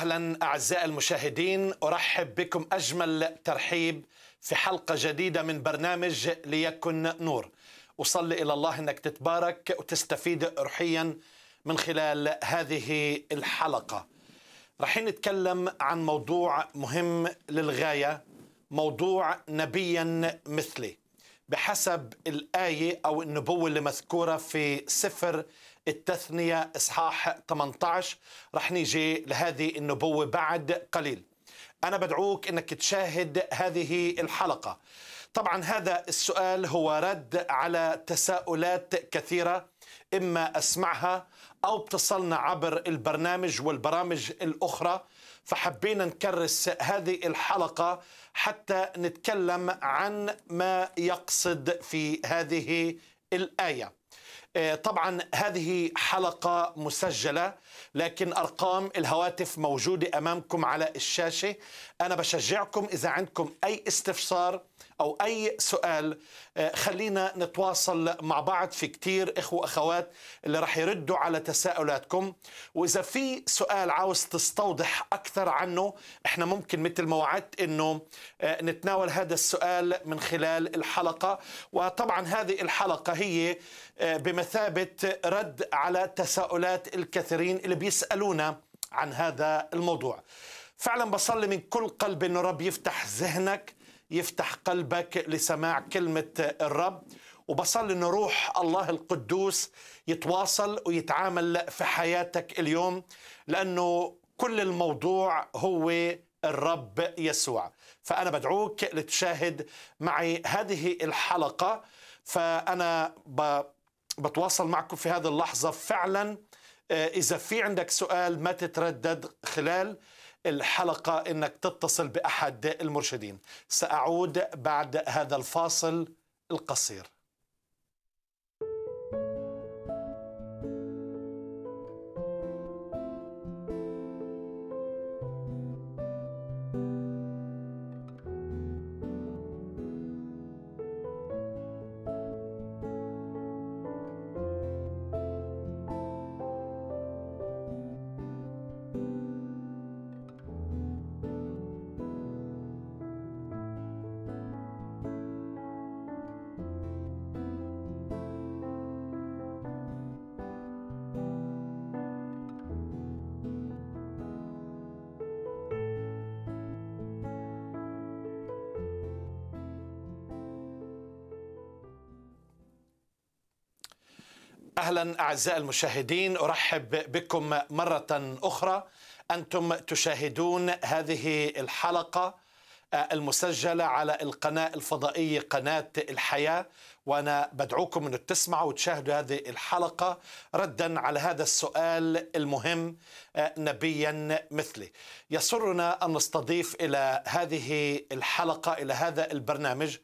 اهلا اعزائي المشاهدين ارحب بكم اجمل ترحيب في حلقه جديده من برنامج ليكن نور اصلي الى الله انك تتبارك وتستفيد روحيا من خلال هذه الحلقه رايحين نتكلم عن موضوع مهم للغايه موضوع نبيا مثلي بحسب الايه او النبوه اللي مذكوره في سفر التثنية إصحاح 18 رح نيجي لهذه النبوة بعد قليل أنا بدعوك أنك تشاهد هذه الحلقة طبعا هذا السؤال هو رد على تساؤلات كثيرة إما أسمعها أو بتصلنا عبر البرنامج والبرامج الأخرى فحبينا نكرس هذه الحلقة حتى نتكلم عن ما يقصد في هذه الآية آه، طبعا هذه حلقة مسجلة لكن أرقام الهواتف موجودة أمامكم على الشاشة أنا بشجعكم إذا عندكم أي استفسار أو أي سؤال آه، خلينا نتواصل مع بعض في كتير إخوة أخوات اللي رح يردوا على تساؤلاتكم وإذا في سؤال عاوز تستوضح أكثر عنه إحنا ممكن مثل ما وعدت إنه آه، نتناول هذا السؤال من خلال الحلقة وطبعا هذه الحلقة هي بمثابة رد على تساؤلات الكثيرين اللي بيسألونا عن هذا الموضوع فعلا بصلي من كل قلب أن الرب يفتح ذهنك يفتح قلبك لسماع كلمة الرب وبصلي أن روح الله القدوس يتواصل ويتعامل في حياتك اليوم لأنه كل الموضوع هو الرب يسوع فأنا بدعوك لتشاهد معي هذه الحلقة فأنا ب... بتواصل معكم في هذه اللحظة فعلا آه، إذا في عندك سؤال ما تتردد خلال الحلقة أنك تتصل بأحد المرشدين سأعود بعد هذا الفاصل القصير اهلا اعزائي المشاهدين ارحب بكم مره اخرى انتم تشاهدون هذه الحلقه آه، المسجله على القناه الفضائيه قناه الحياه وانا بدعوكم ان تسمعوا وتشاهدوا هذه الحلقه ردا على هذا السؤال المهم آه، نبيا مثلي. يسرنا ان نستضيف الى هذه الحلقه الى هذا البرنامج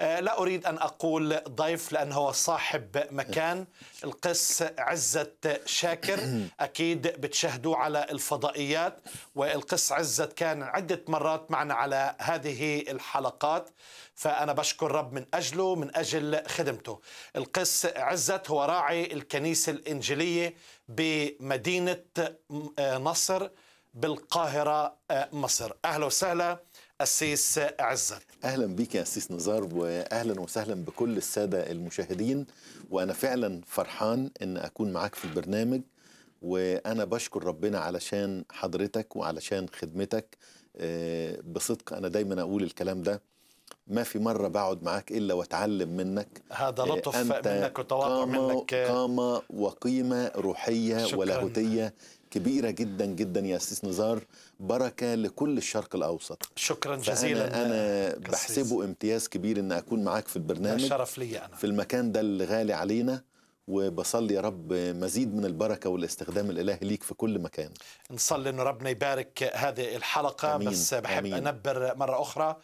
آه، لا أريد أن أقول ضيف لأنه صاحب مكان القس عزة شاكر أكيد بتشاهدوه على الفضائيات والقس عزة كان عدة مرات معنا على هذه الحلقات فأنا بشكر رب من أجله من أجل خدمته القس عزت هو راعي الكنيسة الإنجيلية بمدينة آه، نصر بالقاهرة آه، مصر أهلا وسهلا أسيس عزت أهلا بك يا أسيس نزار وأهلا وسهلا بكل السادة المشاهدين وأنا فعلا فرحان أن أكون معاك في البرنامج وأنا بشكر ربنا علشان حضرتك وعلشان خدمتك آه، بصدق أنا دايما أقول الكلام ده ما في مرة بقعد معاك إلا وأتعلم منك هذا آه، لطف أنت منك وتواضع منك قامة وقيمة روحية ولاهوتية كبيره جدا جدا يا استاذ نزار بركه لكل الشرق الاوسط شكرا جزيلا انا كسيس. بحسبه امتياز كبير ان اكون معاك في البرنامج شرف لي انا في المكان ده اللي غالي علينا وبصلي يا رب مزيد من البركه والاستخدام الالهي ليك في كل مكان. نصلي ان ربنا يبارك هذه الحلقه أمين. بس بحب أمين. انبر مره اخرى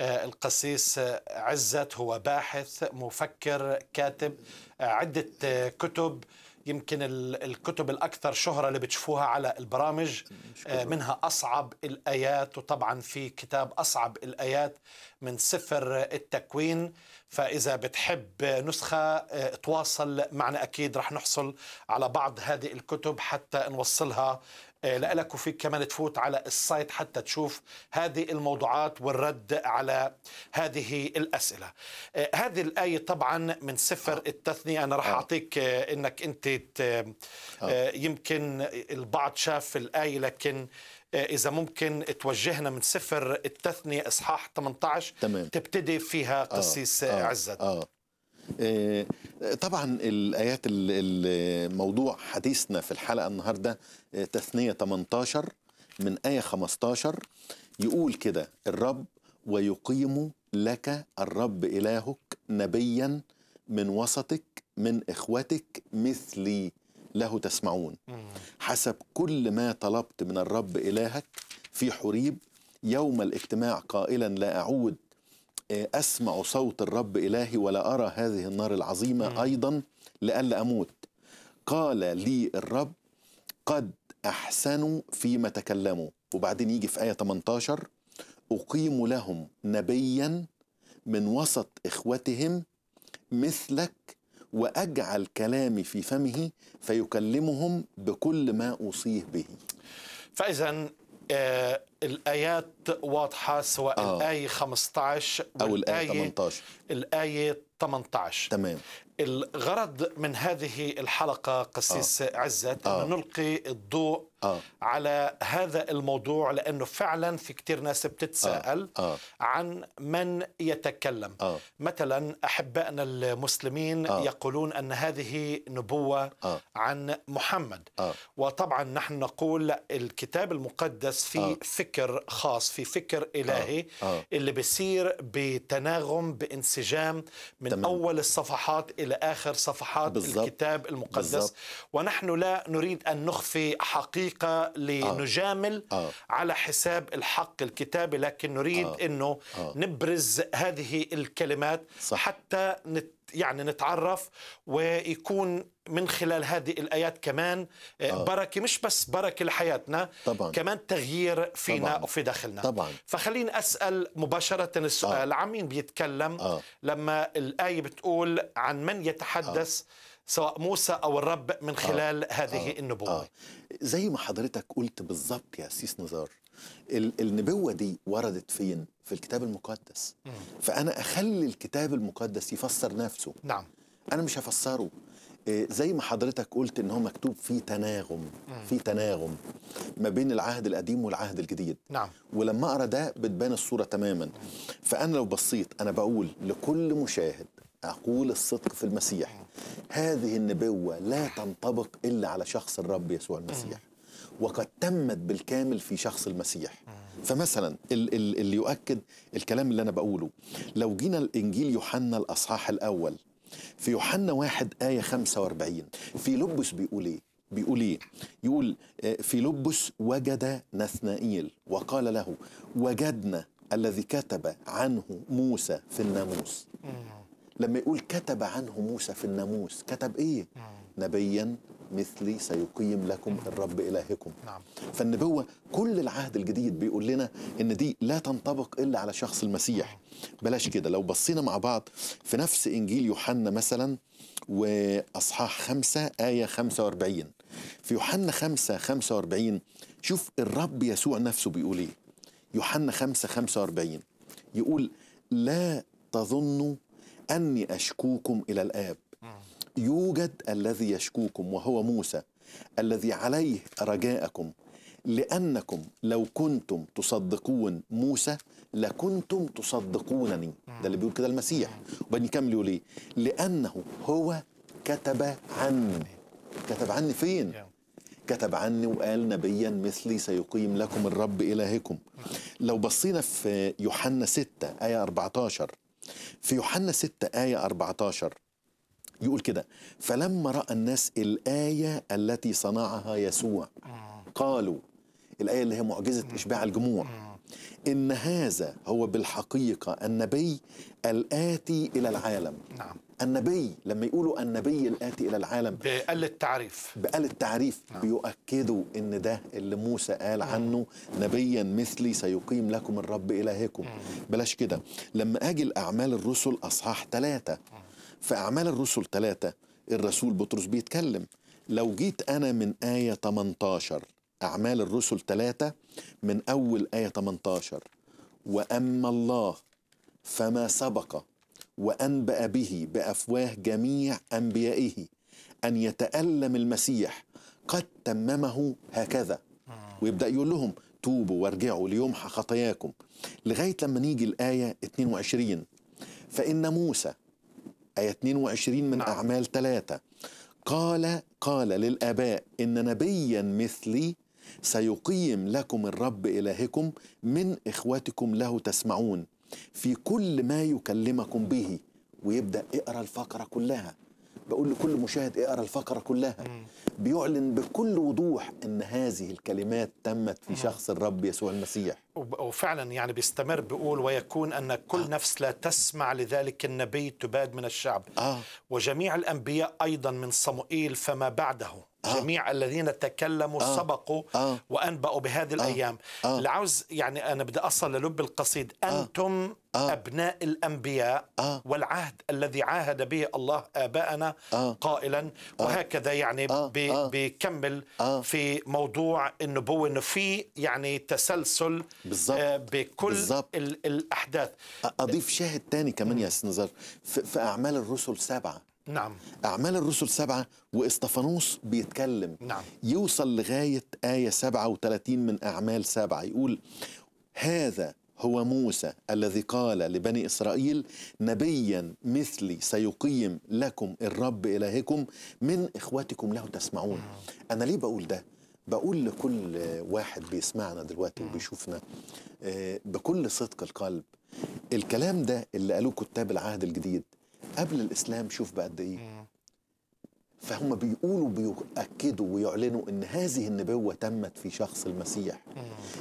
آه، القسيس عزت هو باحث مفكر كاتب آه، عده آه، كتب يمكن الكتب الأكثر شهرة اللي بتشوفوها على البرامج آه، منها أصعب الآيات وطبعا في كتاب أصعب الآيات من سفر التكوين فإذا بتحب نسخة آه، تواصل معنا أكيد رح نحصل على بعض هذه الكتب حتى نوصلها آه، لك وفيك كمان تفوت على السايت حتى تشوف هذه الموضوعات والرد على هذه الأسئلة آه، هذه الآية طبعا من سفر آه. التثنية أنا راح آه. أعطيك آه، أنك أنت آه. يمكن البعض شاف الآية لكن إذا ممكن توجهنا من سفر التثنية إصحاح 18 تمام. تبتدي فيها قسيس آه. آه. عزت آه. آه، طبعا الايات الموضوع حديثنا في الحلقه النهارده آه، تثنيه 18 من ايه 15 يقول كده الرب ويقيم لك الرب الهك نبيا من وسطك من اخوتك مثلي له تسمعون حسب كل ما طلبت من الرب الهك في حريب يوم الاجتماع قائلا لا اعود أسمع صوت الرب إلهي ولا أرى هذه النار العظيمة أيضا لئلا أموت قال لي الرب قد أحسنوا فيما تكلموا وبعدين يجي في آية 18 أقيم لهم نبيا من وسط إخوتهم مثلك وأجعل كلامي في فمه فيكلمهم بكل ما أوصيه به فإذا آه، الآيات واضحة سواء آه. الآية 15 أو الآية 18 الآية 18 تمام الغرض من هذه الحلقة قسيس آه. عزت آه. أن نلقي الضوء آه. على هذا الموضوع لأنه فعلا في كتير ناس بتتساءل آه. آه. عن من يتكلم آه. مثلا أحبائنا المسلمين آه. يقولون أن هذه نبوة آه. عن محمد آه. وطبعا نحن نقول الكتاب المقدس في آه. فكر خاص في فكر آه. إلهي آه. آه. اللي بيصير بتناغم بانسجام من تمام. أول الصفحات إلى آخر صفحات بالزبط. الكتاب المقدس بالزبط. ونحن لا نريد أن نخفي حقيقة طريقه لنجامل آه. آه. على حساب الحق الكتابي لكن نريد آه. انه آه. نبرز هذه الكلمات صح. حتى نت يعني نتعرف ويكون من خلال هذه الآيات كمان آه. آه. بركة مش بس بركة لحياتنا طبعا. كمان تغيير فينا طبعًا. وفي داخلنا طبعا. فخليني أسأل مباشرة السؤال آه. عن مين بيتكلم آه. لما الآية بتقول عن من يتحدث آه. سواء موسى أو الرب من آه. خلال آه. هذه آه. النبوة آه. زي ما حضرتك قلت بالظبط يا سيس نزار النبوة دي وردت فين؟ في الكتاب المقدس م. فأنا أخلي الكتاب المقدس يفسر نفسه نعم أنا مش هفسره آه، زي ما حضرتك قلت ان هو مكتوب في تناغم في تناغم ما بين العهد القديم والعهد الجديد نعم ولما اقرا ده بتبان الصوره تماما فانا لو بصيت انا بقول لكل مشاهد أقول الصدق في المسيح هذه النبوة لا تنطبق إلا على شخص الرب يسوع المسيح وقد تمت بالكامل في شخص المسيح فمثلا اللي يؤكد الكلام اللي أنا بقوله لو جينا الإنجيل يوحنا الأصحاح الأول في يوحنا واحد آية 45 في لبس بيقول إيه بيقول ايه؟ يقول آه، في لبس وجد نثنائيل وقال له وجدنا الذي كتب عنه موسى في الناموس لما يقول كتب عنه موسى في الناموس كتب ايه مم. نبيا مثلي سيقيم لكم الرب الهكم نعم. فالنبوه كل العهد الجديد بيقول لنا ان دي لا تنطبق الا على شخص المسيح بلاش كده لو بصينا مع بعض في نفس انجيل يوحنا مثلا واصحاح 5 ايه 45 في يوحنا 5 45 شوف الرب يسوع نفسه بيقول ايه يوحنا 5 45 يقول لا تظنوا أني أشكوكم إلى الآب يوجد الذي يشكوكم وهو موسى الذي عليه رجاءكم لأنكم لو كنتم تصدقون موسى لكنتم تصدقونني ده اللي بيقول كده المسيح وبني كمل يقول إيه؟ لأنه هو كتب عني كتب عني فين كتب عني وقال نبيا مثلي سيقيم لكم الرب إلهكم لو بصينا في يوحنا 6 آية 14 في يوحنا 6 آية 14 يقول كده فلما رأى الناس الآية التي صنعها يسوع قالوا الآية اللي هي معجزة إشباع الجموع إن هذا هو بالحقيقة النبي الآتي إلى العالم نعم النبي لما يقولوا النبي الآتي إلى العالم بقل التعريف بقل التعريف نعم. بيؤكدوا إن ده اللي موسى قال نعم. عنه نبيا مثلي سيقيم لكم الرب إلهكم نعم. بلاش كده لما أجي لأعمال الرسل أصحاح ثلاثة نعم. في أعمال الرسل ثلاثة الرسول بطرس بيتكلم لو جيت أنا من آية 18 أعمال الرسل ثلاثة من أول آية 18 وأما الله فما سبق وأنبأ به بأفواه جميع أنبيائه أن يتألم المسيح قد تممه هكذا ويبدأ يقول لهم توبوا وارجعوا ليمحى خطاياكم لغاية لما نيجي الآية 22 فإن موسى آية 22 من نعم. أعمال ثلاثة قال قال للآباء إن نبيا مثلي سيقيم لكم الرب إلهكم من إخوتكم له تسمعون في كل ما يكلمكم به ويبدا اقرا الفقره كلها بقول لكل مشاهد اقرا الفقره كلها بيعلن بكل وضوح ان هذه الكلمات تمت في شخص الرب يسوع المسيح وفعلا يعني بيستمر بيقول ويكون ان كل آه. نفس لا تسمع لذلك النبي تباد من الشعب آه. وجميع الانبياء ايضا من صموئيل فما بعده آه. جميع الذين تكلموا آه. سبقوا آه. وأنبأوا بهذه آه. الأيام آه. اللي عاوز يعني أنا بدي أصل للب القصيد آه. أنتم آه. أبناء الأنبياء آه. والعهد الذي عاهد به الله آباءنا آه. قائلا آه. وهكذا يعني آه. بيكمل آه. في موضوع النبوة أنه في يعني تسلسل بالزبط. بكل بالزبط. الأحداث أضيف شاهد ثاني كمان يا سنزر في, في أعمال الرسل سبعة نعم أعمال الرسل سبعة وإستفانوس بيتكلم نعم يوصل لغاية آية 37 من أعمال سبعة يقول هذا هو موسى الذي قال لبني إسرائيل نبيا مثلي سيقيم لكم الرب إلهكم من إخواتكم له تسمعون أنا ليه بقول ده؟ بقول لكل واحد بيسمعنا دلوقتي نعم. وبيشوفنا آه، بكل صدق القلب الكلام ده اللي قالوه كتاب العهد الجديد قبل الاسلام شوف بقد ايه فهم بيقولوا بيؤكدوا ويعلنوا ان هذه النبوة تمت في شخص المسيح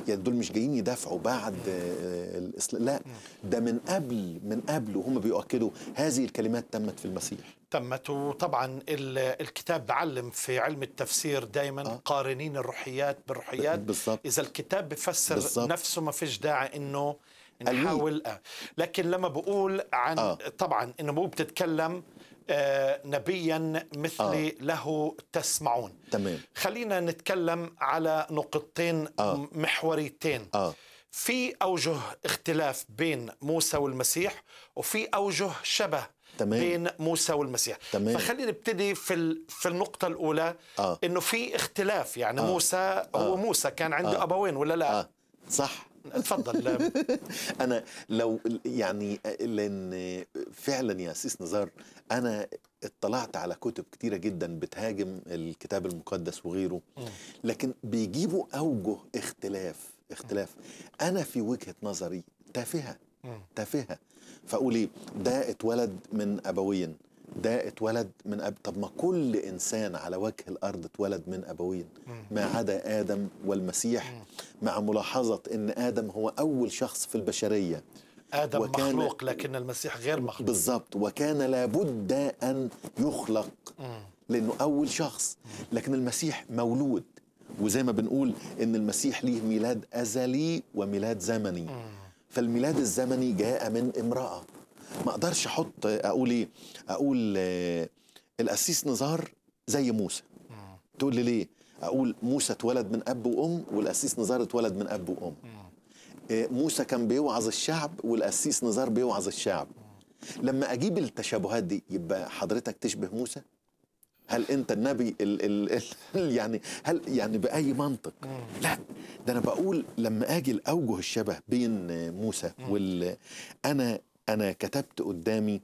يعني دول مش جايين يدافعوا بعد آه، الإسلام لا ده من قبل من قبل وهم بيؤكدوا هذه الكلمات تمت في المسيح تمت وطبعا الكتاب بعلم في علم التفسير دائما آه. قارنين الروحيات بالروحيات بالزبط. اذا الكتاب بفسر بالزبط. نفسه ما فيش داعي انه نحاول آه. لكن لما بقول عن آه. طبعا انه مو بتتكلم آه نبيا مثلي آه. له تسمعون تمام خلينا نتكلم على نقطتين آه. محوريتين آه. في اوجه اختلاف بين موسى والمسيح وفي اوجه شبه تمام. بين موسى والمسيح تمام. فخلينا نبتدي في في النقطه الاولى آه. انه في اختلاف يعني آه. موسى آه. هو موسى كان عنده آه. ابوين ولا لا آه. صح اتفضل انا لو يعني لان فعلا يا سيس نزار انا اطلعت على كتب كتيره جدا بتهاجم الكتاب المقدس وغيره لكن بيجيبوا اوجه اختلاف اختلاف انا في وجهه نظري تافهه تافهه فاقول ايه ده اتولد من ابوين ده اتولد من أب... طب ما كل إنسان على وجه الأرض اتولد من أبوين ما عدا آدم والمسيح مع ملاحظة إن آدم هو أول شخص في البشرية آدم وكان مخلوق لكن المسيح غير مخلوق بالظبط وكان لابد أن يخلق لأنه أول شخص لكن المسيح مولود وزي ما بنقول إن المسيح ليه ميلاد أزلي وميلاد زمني فالميلاد الزمني جاء من امرأة ما اقدرش احط اقول ايه اقول آه القسيس نزار زي موسى تقول لي ليه اقول موسى اتولد من اب وام والقسيس نزار اتولد من اب وام آه، موسى كان بيوعظ الشعب والقسيس نزار بيوعظ الشعب لما اجيب التشابهات دي يبقى حضرتك تشبه موسى هل انت النبي ال ال ال يعني هل يعني باي منطق لا ده انا بقول لما اجي لاوجه الشبه بين آه، موسى وال آه، انا انا كتبت قدامي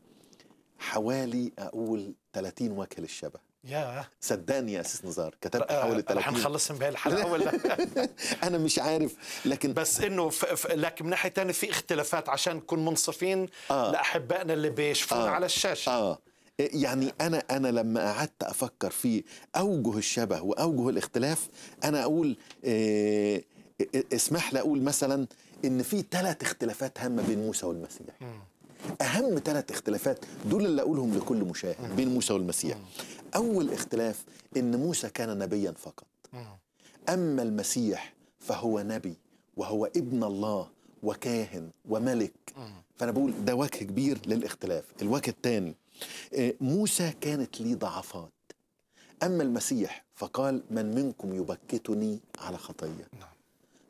حوالي اقول 30 وجه للشبه يا صدقني يا استاذ نزار كتبت حوالي 30 هنخلصهم بهي الحلقه ولا انا مش عارف لكن بس انه ف... ف... لكن من ناحيه ثانيه في اختلافات عشان نكون منصفين آه. لاحبائنا اللي بيشوفونا آه. على الشاشه اه يعني انا انا لما قعدت افكر في اوجه الشبه واوجه الاختلاف انا اقول إيه اسمح لي اقول مثلا ان في ثلاث اختلافات هامه بين موسى والمسيح اهم ثلاث اختلافات دول اللي اقولهم لكل مشاهد بين موسى والمسيح اول اختلاف ان موسى كان نبيا فقط اما المسيح فهو نبي وهو ابن الله وكاهن وملك فانا بقول ده وجه كبير للاختلاف الوجه الثاني آه، موسى كانت ليه ضعفات اما المسيح فقال من منكم يبكتني على خطيه نعم.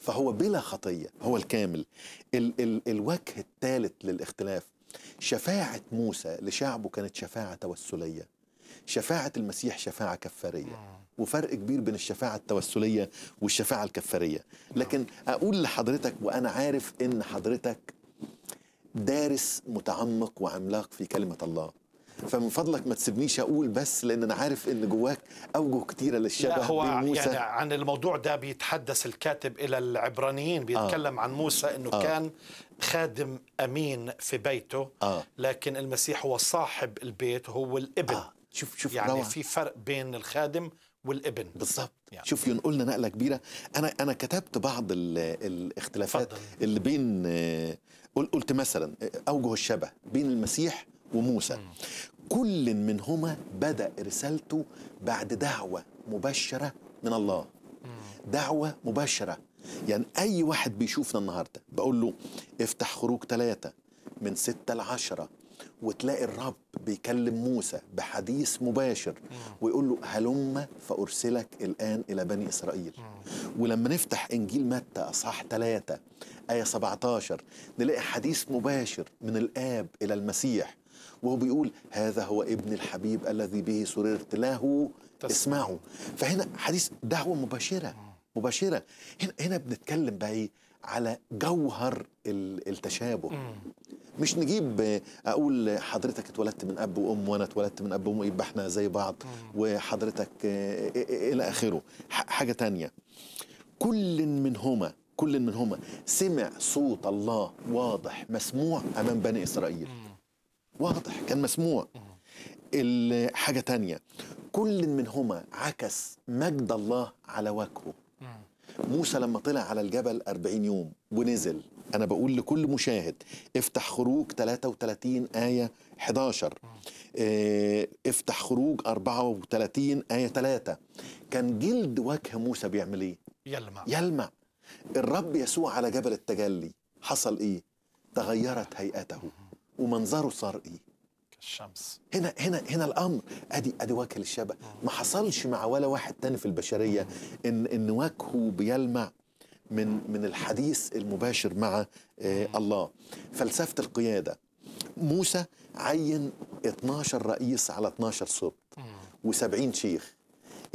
فهو بلا خطية هو الكامل ال- ال- الوجه الثالث للاختلاف شفاعة موسى لشعبه كانت شفاعة توسلية شفاعة المسيح شفاعة كفارية وفرق كبير بين الشفاعة التوسلية والشفاعة الكفارية لكن أقول لحضرتك وأنا عارف إن حضرتك دارس متعمق وعملاق في كلمة الله فمن فضلك ما تسيبنيش اقول بس لان انا عارف ان جواك اوجه كتيره للشبه لا هو بموسى. يعني عن الموضوع ده بيتحدث الكاتب الى العبرانيين بيتكلم آه. عن موسى انه آه. كان خادم امين في بيته آه. لكن المسيح هو صاحب البيت هو الابن آه. شوف شوف يعني روح. في فرق بين الخادم والابن بالظبط يعني. شوف ينقلنا نقله كبيره انا انا كتبت بعض الاختلافات فضل. اللي بين آه، قلت مثلا اوجه الشبه بين المسيح وموسى كل منهما بدأ رسالته بعد دعوة مباشرة من الله دعوة مباشرة يعني أي واحد بيشوفنا النهاردة بقول له افتح خروج ثلاثة من ستة لعشرة وتلاقي الرب بيكلم موسى بحديث مباشر ويقول له هلم فأرسلك الآن إلى بني إسرائيل ولما نفتح إنجيل متى أصحاح ثلاثه آية 17 نلاقي حديث مباشر من الآب إلى المسيح وهو بيقول هذا هو ابن الحبيب الذي به سررت له اسمعوا فهنا حديث دعوه مباشره مباشره هنا هنا بنتكلم بقى ايه على جوهر التشابه مش نجيب اقول حضرتك اتولدت من اب وام وانا اتولدت من اب وام يبقى احنا زي بعض وحضرتك إيه، إيه، إيه، الى اخره حاجه تانية كل منهما كل منهما سمع صوت الله واضح مسموع امام بني اسرائيل واضح كان مسموع حاجة تانية كل منهما عكس مجد الله على وجهه موسى لما طلع على الجبل 40 يوم ونزل أنا بقول لكل مشاهد افتح خروج 33 آية 11 اه افتح خروج 34 آية 3 كان جلد وجه موسى بيعمل إيه؟ يلمع يلمع الرب يسوع على جبل التجلي حصل إيه؟ تغيرت هيئته ومنظره صار ايه كالشمس هنا هنا هنا الامر ادي ادي وجه للشبه ما حصلش مع ولا واحد تاني في البشريه ان ان وجهه بيلمع من من الحديث المباشر مع آه، الله فلسفه القياده موسى عين 12 رئيس على 12 سبط و70 شيخ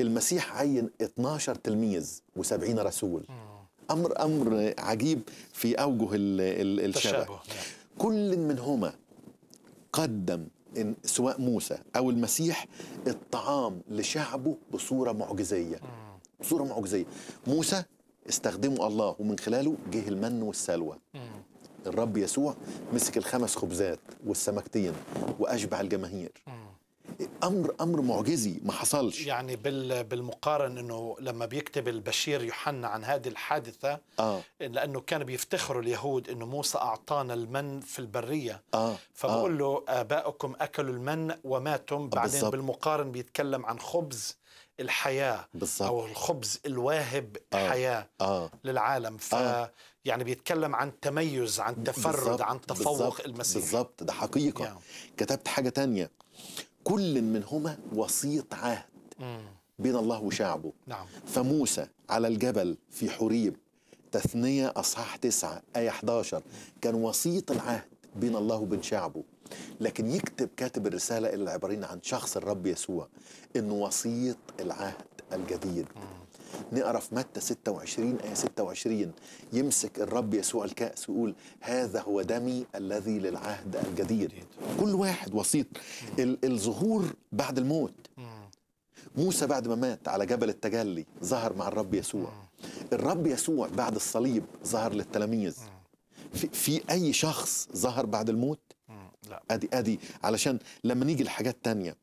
المسيح عين 12 تلميذ و70 رسول امر امر عجيب في اوجه الشبه كل منهما قدم إن سواء موسى أو المسيح الطعام لشعبه بصورة معجزية بصورة معجزية موسى استخدمه الله ومن خلاله جه المن والسلوى الرب يسوع مسك الخمس خبزات والسمكتين وأشبع الجماهير امر امر معجزي ما حصلش يعني بالمقارن انه لما بيكتب البشير يوحنا عن هذه الحادثه آه. لانه كان بيفتخروا اليهود انه موسى اعطانا المن في البريه آه. آه. فبقول له ابائكم اكلوا المن وماتم بعدين بالزبط. بالمقارن بيتكلم عن خبز الحياه بالزبط. او الخبز الواهب آه. حياه آه. للعالم ف آه. يعني بيتكلم عن تميز عن تفرد بالزبط. عن تفوق بالزبط. المسيح بالظبط ده حقيقه يعني. كتبت حاجه تانية كل منهما وسيط عهد بين الله وشعبه نعم. فموسى على الجبل في حريب تثنية أصحاح 9 آية 11 كان وسيط العهد بين الله وبين شعبه لكن يكتب كاتب الرسالة إلى العبرين عن شخص الرب يسوع إنه وسيط العهد الجديد نقرا في متى 26 آية 26 يمسك الرب يسوع الكأس ويقول هذا هو دمي الذي للعهد الجدير كل واحد وسيط الظهور بعد الموت موسى بعد ما مات على جبل التجلي ظهر مع الرب يسوع الرب يسوع بعد الصليب ظهر للتلاميذ في, في اي شخص ظهر بعد الموت لا ادي ادي علشان لما نيجي لحاجات تانية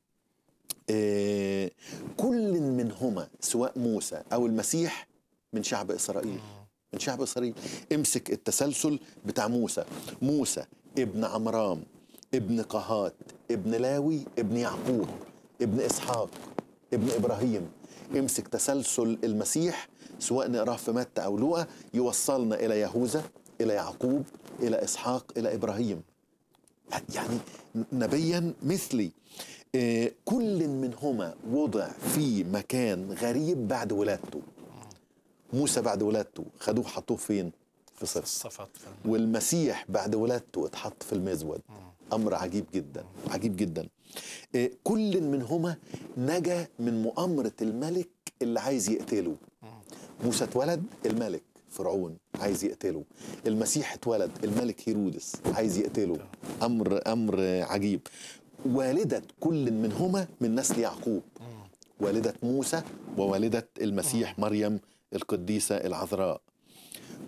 آه، كل منهما سواء موسى او المسيح من شعب اسرائيل آه. من شعب اسرائيل امسك التسلسل بتاع موسى موسى ابن عمرام ابن قهات ابن لاوي ابن يعقوب ابن اسحاق ابن ابراهيم امسك تسلسل المسيح سواء نقراه في متى او لوقا يوصلنا الى يهوذا الى يعقوب الى اسحاق الى ابراهيم يعني نبيا مثلي آه، كل منهما وضع في مكان غريب بعد ولادته موسى بعد ولادته خدوه حطوه فين في صفر والمسيح بعد ولادته اتحط في المزود امر عجيب جدا عجيب جدا آه، كل منهما نجا من مؤامره الملك اللي عايز يقتله موسى اتولد الملك فرعون عايز يقتله المسيح اتولد الملك هيرودس عايز يقتله امر امر عجيب والدة كل منهما من نسل يعقوب والدة موسى ووالدة المسيح مريم القديسة العذراء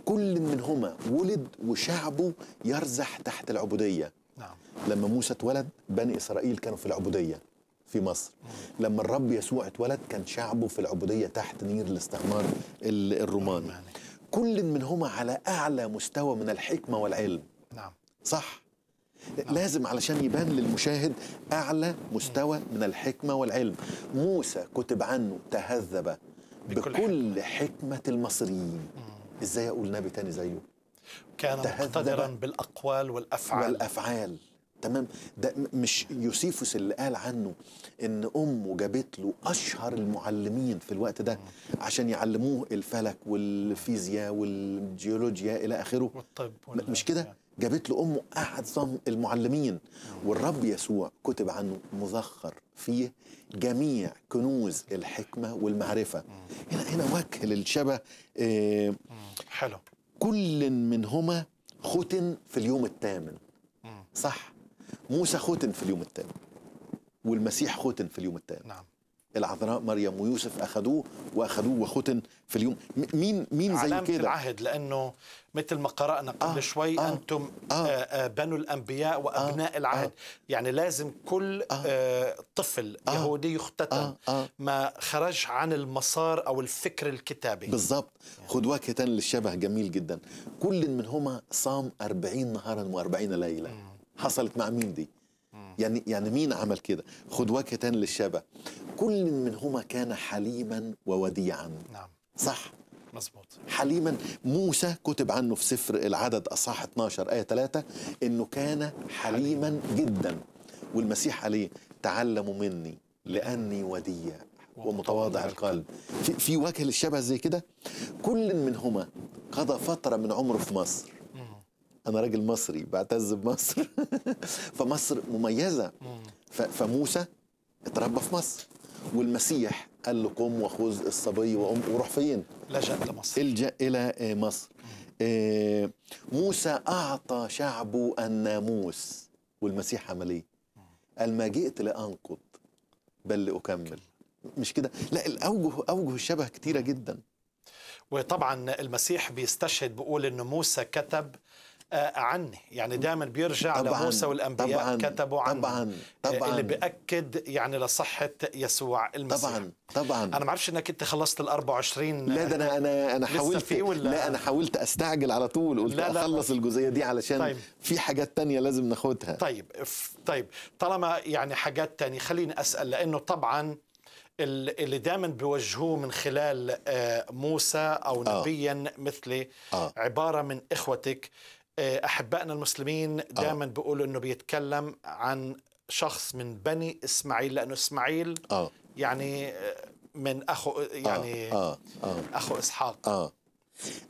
كل منهما ولد وشعبه يرزح تحت العبودية نعم. لما موسى اتولد بني إسرائيل كانوا في العبودية في مصر لما الرب يسوع اتولد كان شعبه في العبودية تحت نير الاستعمار الروماني كل منهما على أعلى مستوى من الحكمة والعلم نعم. صح آه. لازم علشان يبان للمشاهد اعلى مستوى من الحكمه والعلم موسى كتب عنه تهذب بكل حكمه المصريين ازاي اقول نبي تاني زيه كان مقتدرا بالاقوال والافعال والافعال تمام ده مش يوسيفوس اللي قال عنه ان امه جابت له اشهر المعلمين في الوقت ده عشان يعلموه الفلك والفيزياء والجيولوجيا الى اخره والطب مش كده جابت له امه اعظم المعلمين والرب يسوع كتب عنه مذخر فيه جميع كنوز الحكمه والمعرفه هنا هنا وجه للشبه آه، حلو كل منهما ختن في اليوم الثامن صح موسى ختن في اليوم الثامن والمسيح ختن في اليوم الثامن نعم العذراء مريم ويوسف اخذوه واخذوه وختن في اليوم مين مين زي كده علامه العهد لانه مثل ما قرانا قبل آه شوي آه انتم آه آه, آه، بنو الانبياء وابناء آه, آه. العهد آه يعني لازم كل آه آه طفل آه يهودي يختتن آه آه ما خرج عن المسار او الفكر الكتابي بالضبط يعني. خد كتان للشبه جميل جدا كل منهما صام 40 نهارا و40 ليله حصلت مع مين دي يعني يعني مين عمل كده خد كتان للشبه كل منهما كان حليما ووديعا نعم صح مظبوط حليما موسى كتب عنه في سفر العدد اصحاح 12 ايه 3 انه كان حليما جدا والمسيح عليه تعلموا مني لاني وديع ومتواضع القلب في, في وجه للشبه زي كده كل منهما قضى فتره من عمره في مصر انا راجل مصري بعتز بمصر فمصر مميزه فموسى اتربى في مصر والمسيح قال له قم وخذ الصبي وقم وروح فين؟ لجأ لمصر الجأ إلى آه، مصر آه، موسى أعطى شعبه الناموس والمسيح عمل إيه؟ قال ما جئت لأنقض بل لأكمل مش كده لا الأوجه أوجه الشبه كتيرة جدا وطبعا المسيح بيستشهد بيقول أن موسى كتب آه، عنه يعني دائما بيرجع طبعاً لموسى والأنبياء طبعاً كتبوا عنه طبعاً آه، طبعاً اللي بأكد يعني لصحة يسوع المسيح طبعاً طبعاً أنا ما بعرفش أنك أنت خلصت ال 24 آه، لا ده أنا أنا أنا حاولت في ولا لا أنا حاولت أستعجل على طول قلت لا لا أخلص طيب. الجزئية دي علشان طيب. في حاجات تانية لازم ناخدها طيب طيب طالما يعني حاجات تانية خليني أسأل لأنه طبعاً اللي دائما بيوجهوه من خلال موسى او نبيا آه. مثلي آه. عباره من اخوتك آه، احبائنا المسلمين آه. دائما بيقولوا انه بيتكلم عن شخص من بني اسماعيل لانه اسماعيل آه. يعني آه، من اخو يعني آه. آه. اخو اسحاق أوه.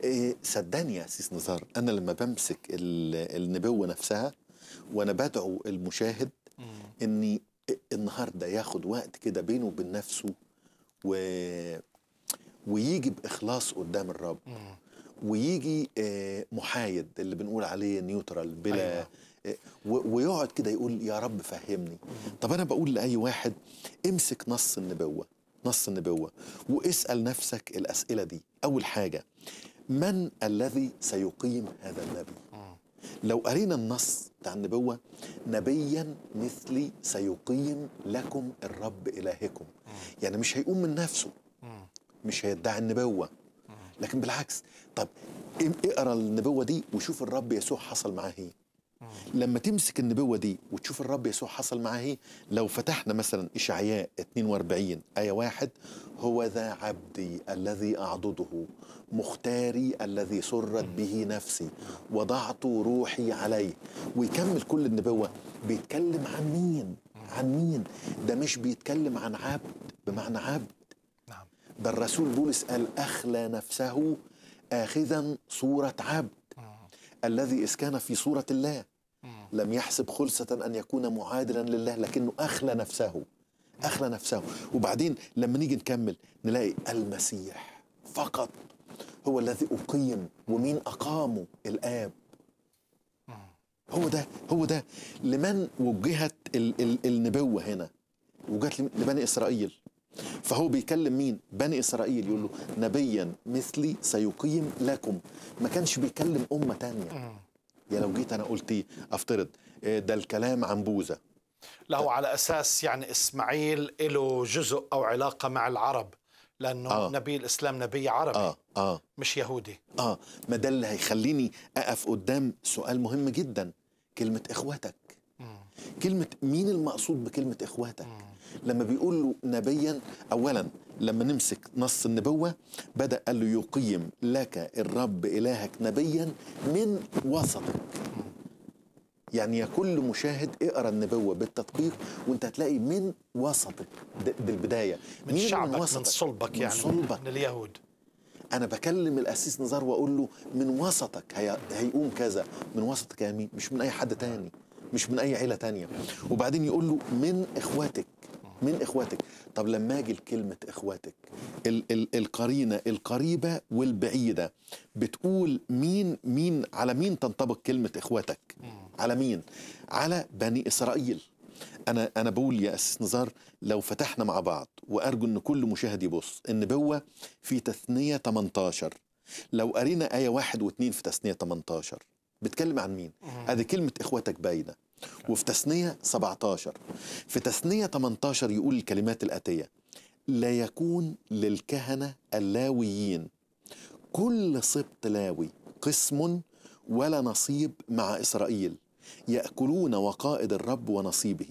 إيه صدقني يا سيس نزار انا لما بمسك النبوه نفسها وانا بدعو المشاهد اني النهارده ياخد وقت كده بينه وبين نفسه و... ويجي باخلاص قدام الرب ويجي آه، محايد اللي بنقول عليه نيوترال بلا أيوة. آه، ويقعد كده يقول يا رب فهمني طب انا بقول لاي واحد امسك نص النبوه نص النبوه واسال نفسك الاسئله دي اول حاجه من الذي سيقيم هذا النبي لو قرينا النص بتاع النبوة نبيا مثلي سيقيم لكم الرب إلهكم يعني مش هيقوم من نفسه مش هيدعي النبوة لكن بالعكس طب اقرا النبوه دي وشوف الرب يسوع حصل معاه ايه لما تمسك النبوه دي وتشوف الرب يسوع حصل معاه ايه لو فتحنا مثلا اشعياء 42 ايه واحد هو ذا عبدي الذي اعضده مختاري الذي سرت به نفسي وضعت روحي عليه ويكمل كل النبوه بيتكلم عن مين عن مين ده مش بيتكلم عن عبد بمعنى عبد ده الرسول بولس قال أخلى نفسه آخذا صورة عبد الذي إذ كان في صورة الله لم يحسب خلصة أن يكون معادلا لله لكنه أخلى نفسه أخلى نفسه وبعدين لما نيجي نكمل نلاقي المسيح فقط هو الذي أقيم ومين أقامه الآب هو ده هو ده لمن وجهت ال ال النبوة هنا وجهت لبني إسرائيل فهو بيكلم مين بني اسرائيل يقول له نبيا مثلي سيقيم لكم ما كانش بيكلم امه تانية يا لو جيت انا قلت إيه؟ افترض إيه ده الكلام عن لا هو على اساس يعني اسماعيل له جزء او علاقه مع العرب لانه آه. نبي الاسلام نبي عربي آه. آه. مش يهودي اه ما ده اللي هيخليني اقف قدام سؤال مهم جدا كلمه اخواتك م. كلمه مين المقصود بكلمه اخواتك م. لما بيقول له نبيا اولا لما نمسك نص النبوه بدا قال له يقيم لك الرب الهك نبيا من وسطك يعني يا كل مشاهد اقرا النبوه بالتدقيق وانت هتلاقي من وسطك بالبدايه من, من شعبك من, وسطك من صلبك يعني من صلبك من اليهود انا بكلم الاسيس نزار واقول له من وسطك هي... هيقوم كذا من وسطك يا مين مش من اي حد تاني مش من اي عيله تانية وبعدين يقول له من اخواتك من اخواتك طب لما اجي لكلمه اخواتك ال ال القرينه القريبه والبعيده بتقول مين مين على مين تنطبق كلمه اخواتك على مين على بني اسرائيل انا انا بقول يا اسس نزار لو فتحنا مع بعض وارجو ان كل مشاهد يبص النبوه في تثنيه 18 لو قرينا ايه واحد واثنين في تثنيه 18 بتكلم عن مين؟ هذه كلمه اخواتك باينه وفي تثنية 17 في تثنية 18 يقول الكلمات الآتية لا يكون للكهنة اللاويين كل سبط لاوي قسم ولا نصيب مع إسرائيل يأكلون وقائد الرب ونصيبه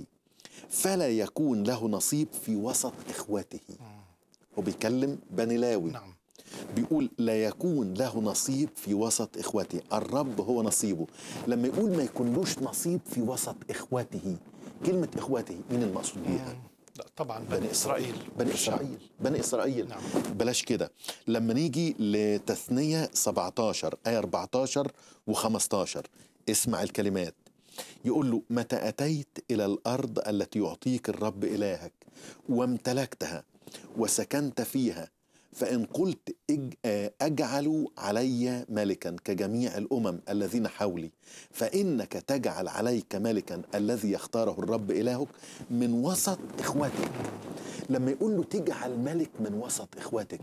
فلا يكون له نصيب في وسط إخوته بيتكلم بني لاوي نعم. بيقول لا يكون له نصيب في وسط إخوته الرب هو نصيبه لما يقول ما يكونلوش نصيب في وسط إخوته كلمة إخوته مين المقصود بيها؟ لا طبعا بني, بني إسرائيل بني إسرائيل بني إسرائيل نعم. بلاش كده لما نيجي لتثنية 17 آية 14 و15 اسمع الكلمات يقول له متى أتيت إلى الأرض التي يعطيك الرب إلهك وامتلكتها وسكنت فيها فإن قلت آه، أجعل علي ملكا كجميع الأمم الذين حولي فإنك تجعل عليك ملكا الذي يختاره الرب إلهك من وسط إخواتك لما يقول له تجعل ملك من وسط إخواتك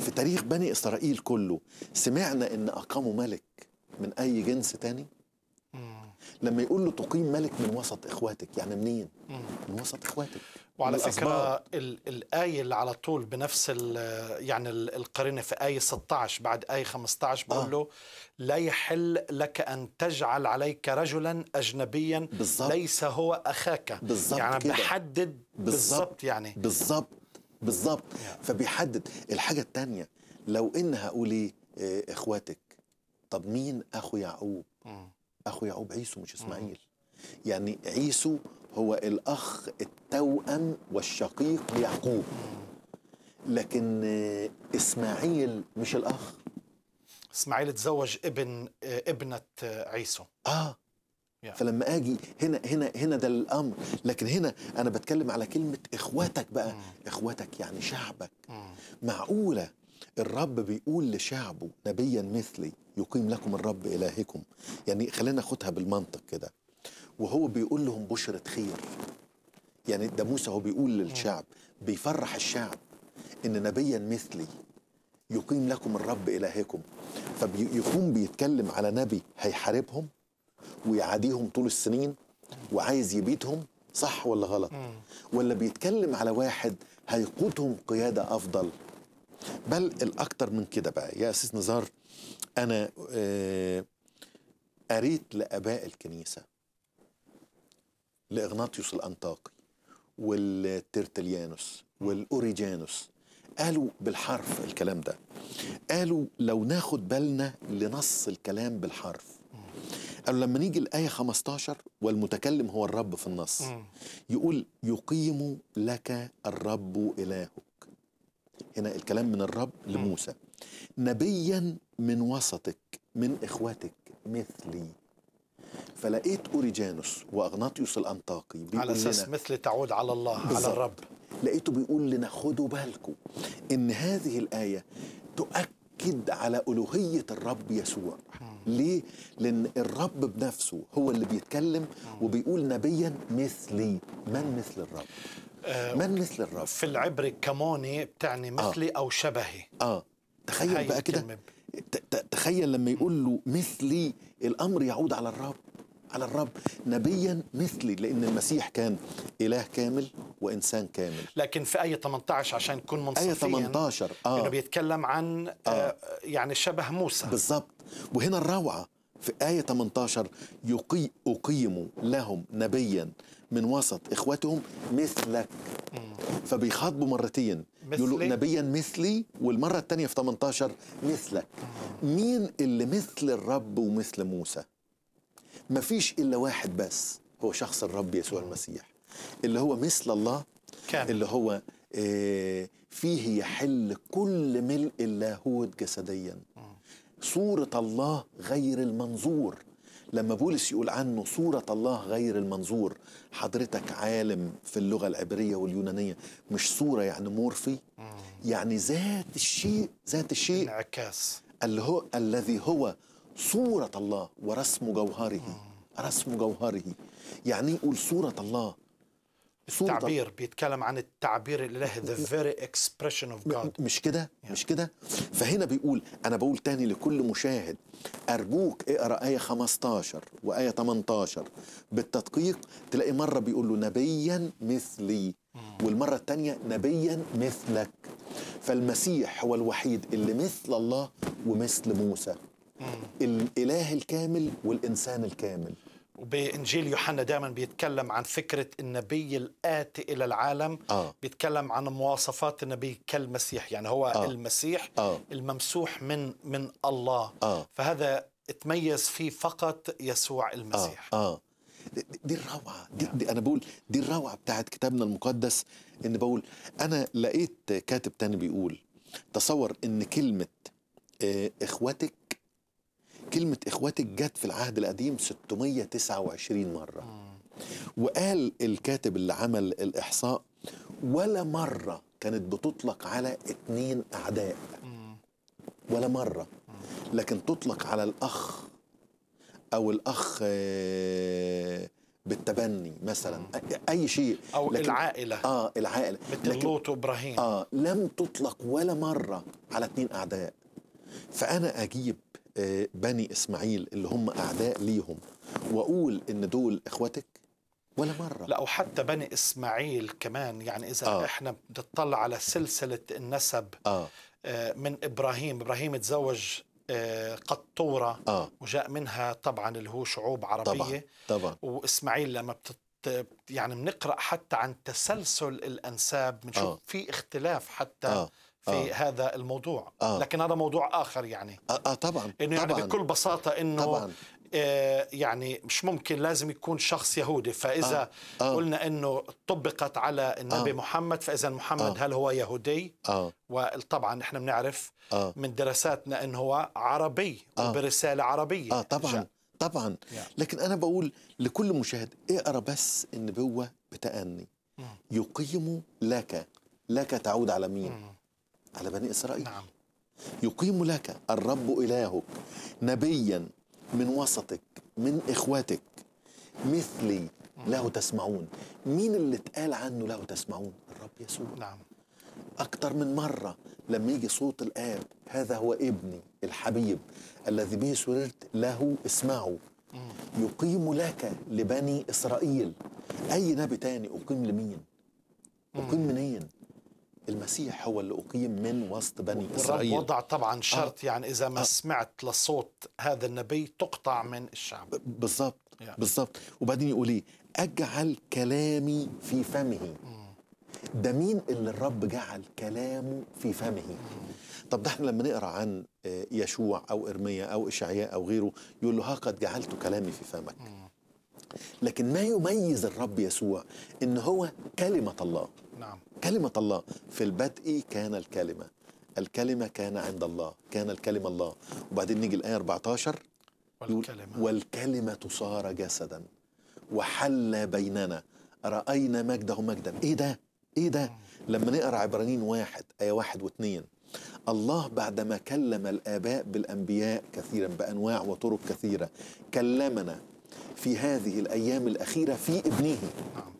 في تاريخ بني إسرائيل كله سمعنا إن أقاموا ملك من أي جنس تاني لما يقول له تقيم ملك من وسط إخواتك يعني منين من وسط إخواتك وعلى فكرة الآية اللي على طول بنفس يعني القرينة في آية 16 بعد آية 15 بقول آه. له لا يحل لك أن تجعل عليك رجلا أجنبيا بالزبط. ليس هو أخاك بالزبط يعني كده. بحدد بالظبط يعني بالظبط بالظبط فبيحدد الحاجة الثانية لو إن هقول إيه إخواتك طب مين أخو يعقوب؟ أخو يعقوب عيسو مش إسماعيل يعني عيسو هو الأخ التوأم والشقيق ليعقوب لكن إسماعيل مش الأخ إسماعيل تزوج ابن ابنة عيسو آه yeah. فلما اجي هنا هنا هنا ده الامر لكن هنا انا بتكلم على كلمه اخواتك بقى mm. اخواتك يعني شعبك mm. معقوله الرب بيقول لشعبه نبيا مثلي يقيم لكم الرب الهكم يعني خلينا ناخدها بالمنطق كده وهو بيقول لهم بشرة خير يعني ده موسى هو بيقول للشعب بيفرح الشعب إن نبيا مثلي يقيم لكم الرب إلهكم فبيكون بيتكلم على نبي هيحاربهم ويعاديهم طول السنين وعايز يبيدهم صح ولا غلط ولا بيتكلم على واحد هيقودهم قيادة أفضل بل الأكتر من كده بقى يا أسيس نزار أنا قريت آه، لآباء الكنيسة لإغناطيوس الأنطاكي والترتليانوس والأوريجانوس قالوا بالحرف الكلام ده قالوا لو ناخد بالنا لنص الكلام بالحرف قالوا لما نيجي الآية 15 والمتكلم هو الرب في النص يقول يقيم لك الرب إلهك هنا الكلام من الرب لموسى نبيا من وسطك من إخواتك مثلي فلقيت اوريجانوس واغناطيوس الانطاكي على اساس مثل تعود على الله على الرب لقيته بيقول لنا خدوا بالكم ان هذه الايه تؤكد على الوهيه الرب يسوع ليه لان الرب بنفسه هو اللي بيتكلم وبيقول نبيا مثلي من مثل الرب آه، من مثل الرب في العبري كموني بتعني آه. مثلي آه. او شبهي اه تخيل بقى كده تخيل لما يقول له مثلي الامر يعود على الرب على الرب نبيا مثلي لان المسيح كان اله كامل وانسان كامل لكن في ايه 18 عشان نكون آية منصفين ايه 18 اه انه بيتكلم عن آه. آه يعني شبه موسى بالظبط وهنا الروعه في آية 18 يقي أقيم لهم نبيا من وسط إخوتهم مثلك فبيخاطبوا مرتين يقولوا نبيا مثلي والمرة الثانية في 18 مثلك مين اللي مثل الرب ومثل موسى مفيش إلا واحد بس هو شخص الرب يسوع المسيح اللي هو مثل الله كامل. اللي هو آه، فيه يحل كل ملء اللاهوت جسديا صورة الله غير المنظور لما بولس يقول عنه صورة الله غير المنظور حضرتك عالم في اللغة العبرية واليونانية مش صورة يعني مورفي يعني ذات الشيء ذات الشيء انعكاس اللي هو الذي هو صورة الله ورسم جوهره رسم جوهره يعني يقول صورة الله التعبير بيتكلم عن التعبير الالهي ذا فيري اكسبريشن اوف جاد مش كده مش كده فهنا بيقول انا بقول تاني لكل مشاهد ارجوك اقرا ايه 15 وايه 18 بالتدقيق تلاقي مره بيقول له نبيا مثلي والمره الثانيه نبيا مثلك فالمسيح هو الوحيد اللي مثل الله ومثل موسى الاله الكامل والانسان الكامل وبانجيل يوحنا دائما بيتكلم عن فكره النبي الاتي الى العالم آه. بيتكلم عن مواصفات النبي كالمسيح يعني هو آه. المسيح آه. الممسوح من من الله آه. فهذا تميز فيه فقط يسوع المسيح آه. آه. دي, دي الروعه دي, دي انا بقول دي الروعه بتاعت كتابنا المقدس ان بقول انا لقيت كاتب تاني بيقول تصور ان كلمه آه، اخواتك كلمة إخواتك جت في العهد القديم 629 مرة وقال الكاتب اللي عمل الإحصاء ولا مرة كانت بتطلق على اتنين أعداء ولا مرة لكن تطلق على الأخ أو الأخ آه، بالتبني مثلا اي شيء او لكن العائله اه العائله مثل لوط وابراهيم اه لم تطلق ولا مره على اتنين اعداء فانا اجيب آه، بني اسماعيل اللي هم اعداء ليهم واقول ان دول اخواتك ولا مرة لا وحتى بني إسماعيل كمان يعني إذا آه. إحنا بنطلع على سلسلة النسب آه. آه، من إبراهيم إبراهيم تزوج آه، قطورة آه. وجاء منها طبعا اللي هو شعوب عربية طبعا, طبعا. وإسماعيل لما بتط... يعني بنقرأ حتى عن تسلسل الأنساب بنشوف آه. في اختلاف حتى آه. آه. في آه. هذا الموضوع آه. لكن هذا موضوع اخر يعني اه, آه طبعا انه يعني طبعاً. بكل بساطه انه طبعاً. آه يعني مش ممكن لازم يكون شخص يهودي فاذا آه. آه. قلنا انه طبقت على النبي آه. محمد فاذا محمد آه. هل هو يهودي آه. وطبعا احنا بنعرف آه. من دراساتنا انه هو عربي آه. برساله عربيه اه طبعا جاء. طبعا يعني. لكن انا بقول لكل مشاهد اقرا بس النبوه بتأني يقيم لك لك تعود على مين مم. على بني إسرائيل نعم. يقيم لك الرب إلهك نبيا من وسطك من إخواتك مثلي له تسمعون مين اللي اتقال عنه له تسمعون الرب يسوع نعم أكتر من مرة لما يجي صوت الآب هذا هو ابني الحبيب الذي به سررت له اسمعوا يقيم لك لبني إسرائيل أي نبي تاني أقيم لمين أقيم منين المسيح هو اللي أقيم من وسط بني إسرائيل وضع طبعا آه. شرط آه. يعني إذا ما آه. سمعت لصوت هذا النبي تقطع من الشعب بالضبط يعني. بالضبط وبعدين يقول إيه أجعل كلامي في فمه ده مين اللي الرب جعل كلامه في فمه طب ده احنا لما نقرا عن آه، يشوع او ارميا او اشعياء او غيره يقول له ها قد جعلت كلامي في فمك لكن ما يميز الرب يسوع ان هو كلمه الله كلمة الله في البدء كان الكلمة الكلمة كان عند الله كان الكلمة الله وبعدين نيجي الآية 14 والكلمة, والكلمة صار جسدا وحل بيننا رأينا مجده مجدا إيه ده؟ إيه ده؟ لما نقرأ عبرانيين واحد آية واحد واثنين الله بعدما كلم الآباء بالأنبياء كثيرا بأنواع وطرق كثيرة كلمنا في هذه الأيام الأخيرة في ابنه نعم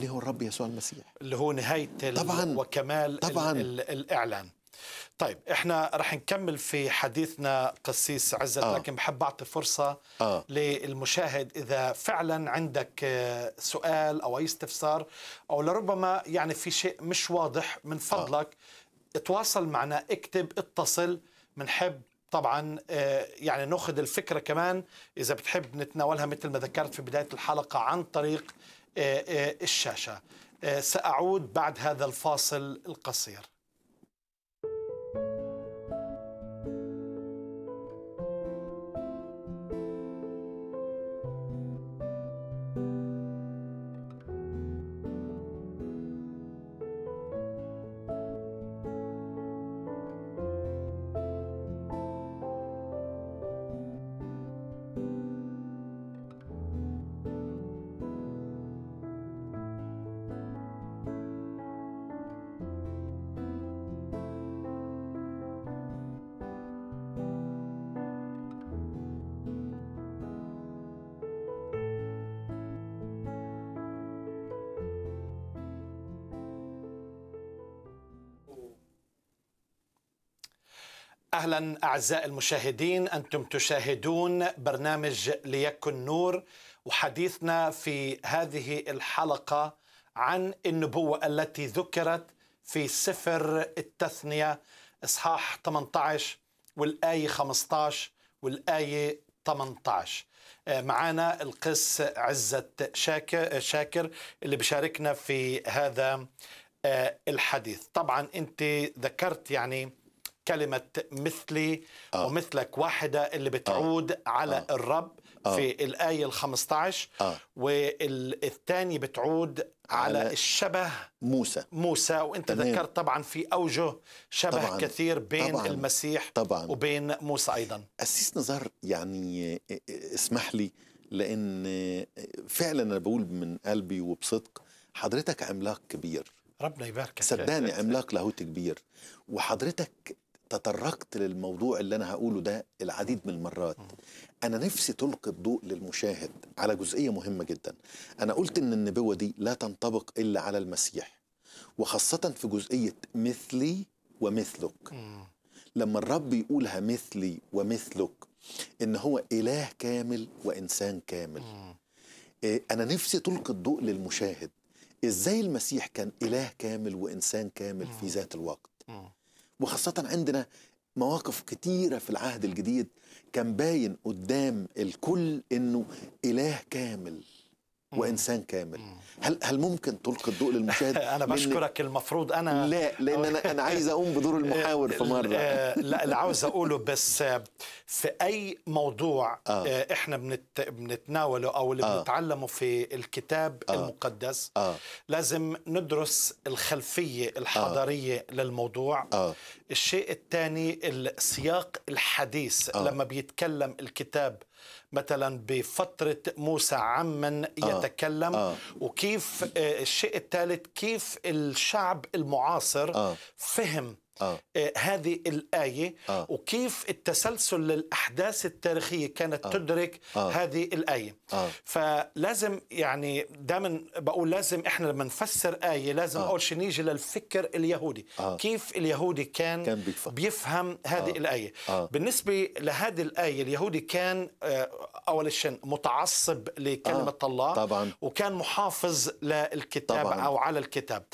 اللي هو الرب يسوع المسيح اللي هو نهاية طبعا وكمال طبعا ال الإعلان طيب احنا رح نكمل في حديثنا قسيس عزت آه. لكن بحب اعطي فرصه آه. للمشاهد اذا فعلا عندك آه، سؤال او اي استفسار او لربما يعني في شيء مش واضح من آه. فضلك آه. اتواصل معنا اكتب اتصل بنحب طبعا آه، يعني ناخذ الفكره كمان اذا بتحب نتناولها مثل ما ذكرت في بدايه الحلقه عن طريق آه، آه، الشاشه آه، ساعود بعد هذا الفاصل القصير اهلا اعزائي المشاهدين انتم تشاهدون برنامج ليكن نور وحديثنا في هذه الحلقه عن النبوه التي ذكرت في سفر التثنيه اصحاح 18 والايه 15 والايه 18 آه، معنا القس عزة شاكر, شاكر اللي بشاركنا في هذا آه، الحديث طبعا أنت ذكرت يعني كلمة مثلي آه. ومثلك واحدة اللي آه. بتعود آه. على آه. الرب آه. في الآية ال 15 آه. والثاني بتعود على, على الشبه موسى موسى وانت تمام. ذكرت طبعا في اوجه شبه طبعاً. كثير بين طبعاً. المسيح طبعاً. وبين موسى ايضا قسيس نزار يعني اسمح لي لان فعلا انا بقول من قلبي وبصدق حضرتك عملاق كبير ربنا يباركك صدقني عملاق لاهوت كبير وحضرتك تطرقت للموضوع اللي انا هقوله ده العديد من المرات انا نفسي تلقي الضوء للمشاهد على جزئيه مهمه جدا انا قلت ان النبوه دي لا تنطبق الا على المسيح وخاصه في جزئيه مثلي ومثلك لما الرب يقولها مثلي ومثلك ان هو اله كامل وانسان كامل إيه، انا نفسي تلقي الضوء للمشاهد ازاي المسيح كان اله كامل وانسان كامل في ذات الوقت وخاصة عندنا مواقف كتيرة في العهد الجديد كان باين قدام الكل انه اله كامل وانسان كامل هل هل ممكن تلقي الضوء للمشاهد انا بشكرك المفروض انا لا لان انا انا عايز اقوم بدور المحاور في آه، مره آه، لا اللي عاوز اقوله بس آه، في اي موضوع آه. احنا بنت... بنتناوله او اللي آه. بنتعلمه في الكتاب آه. المقدس آه. لازم ندرس الخلفيه الحضاريه آه. للموضوع آه. الشيء الثاني السياق الحديث آه. لما بيتكلم الكتاب مثلا بفترة موسى عمن آه. يتكلم آه. آه. وكيف الشيء الثالث كيف الشعب المعاصر آه. فهم آه. آه هذه الآية آه. وكيف التسلسل للأحداث التاريخية كانت آه. تدرك آه. هذه الآية آه. فلازم يعني دائما بقول لازم إحنا لما نفسر آية لازم آه. أول شيء نيجي للفكر اليهودي آه. كيف اليهودي كان, كان بيفهم. بيفهم هذه آه. الآية آه. بالنسبة لهذه الآية اليهودي كان آه أول شيء متعصب لكلمة آه. الله طبعا. وكان محافظ للكتاب طبعا. أو على الكتاب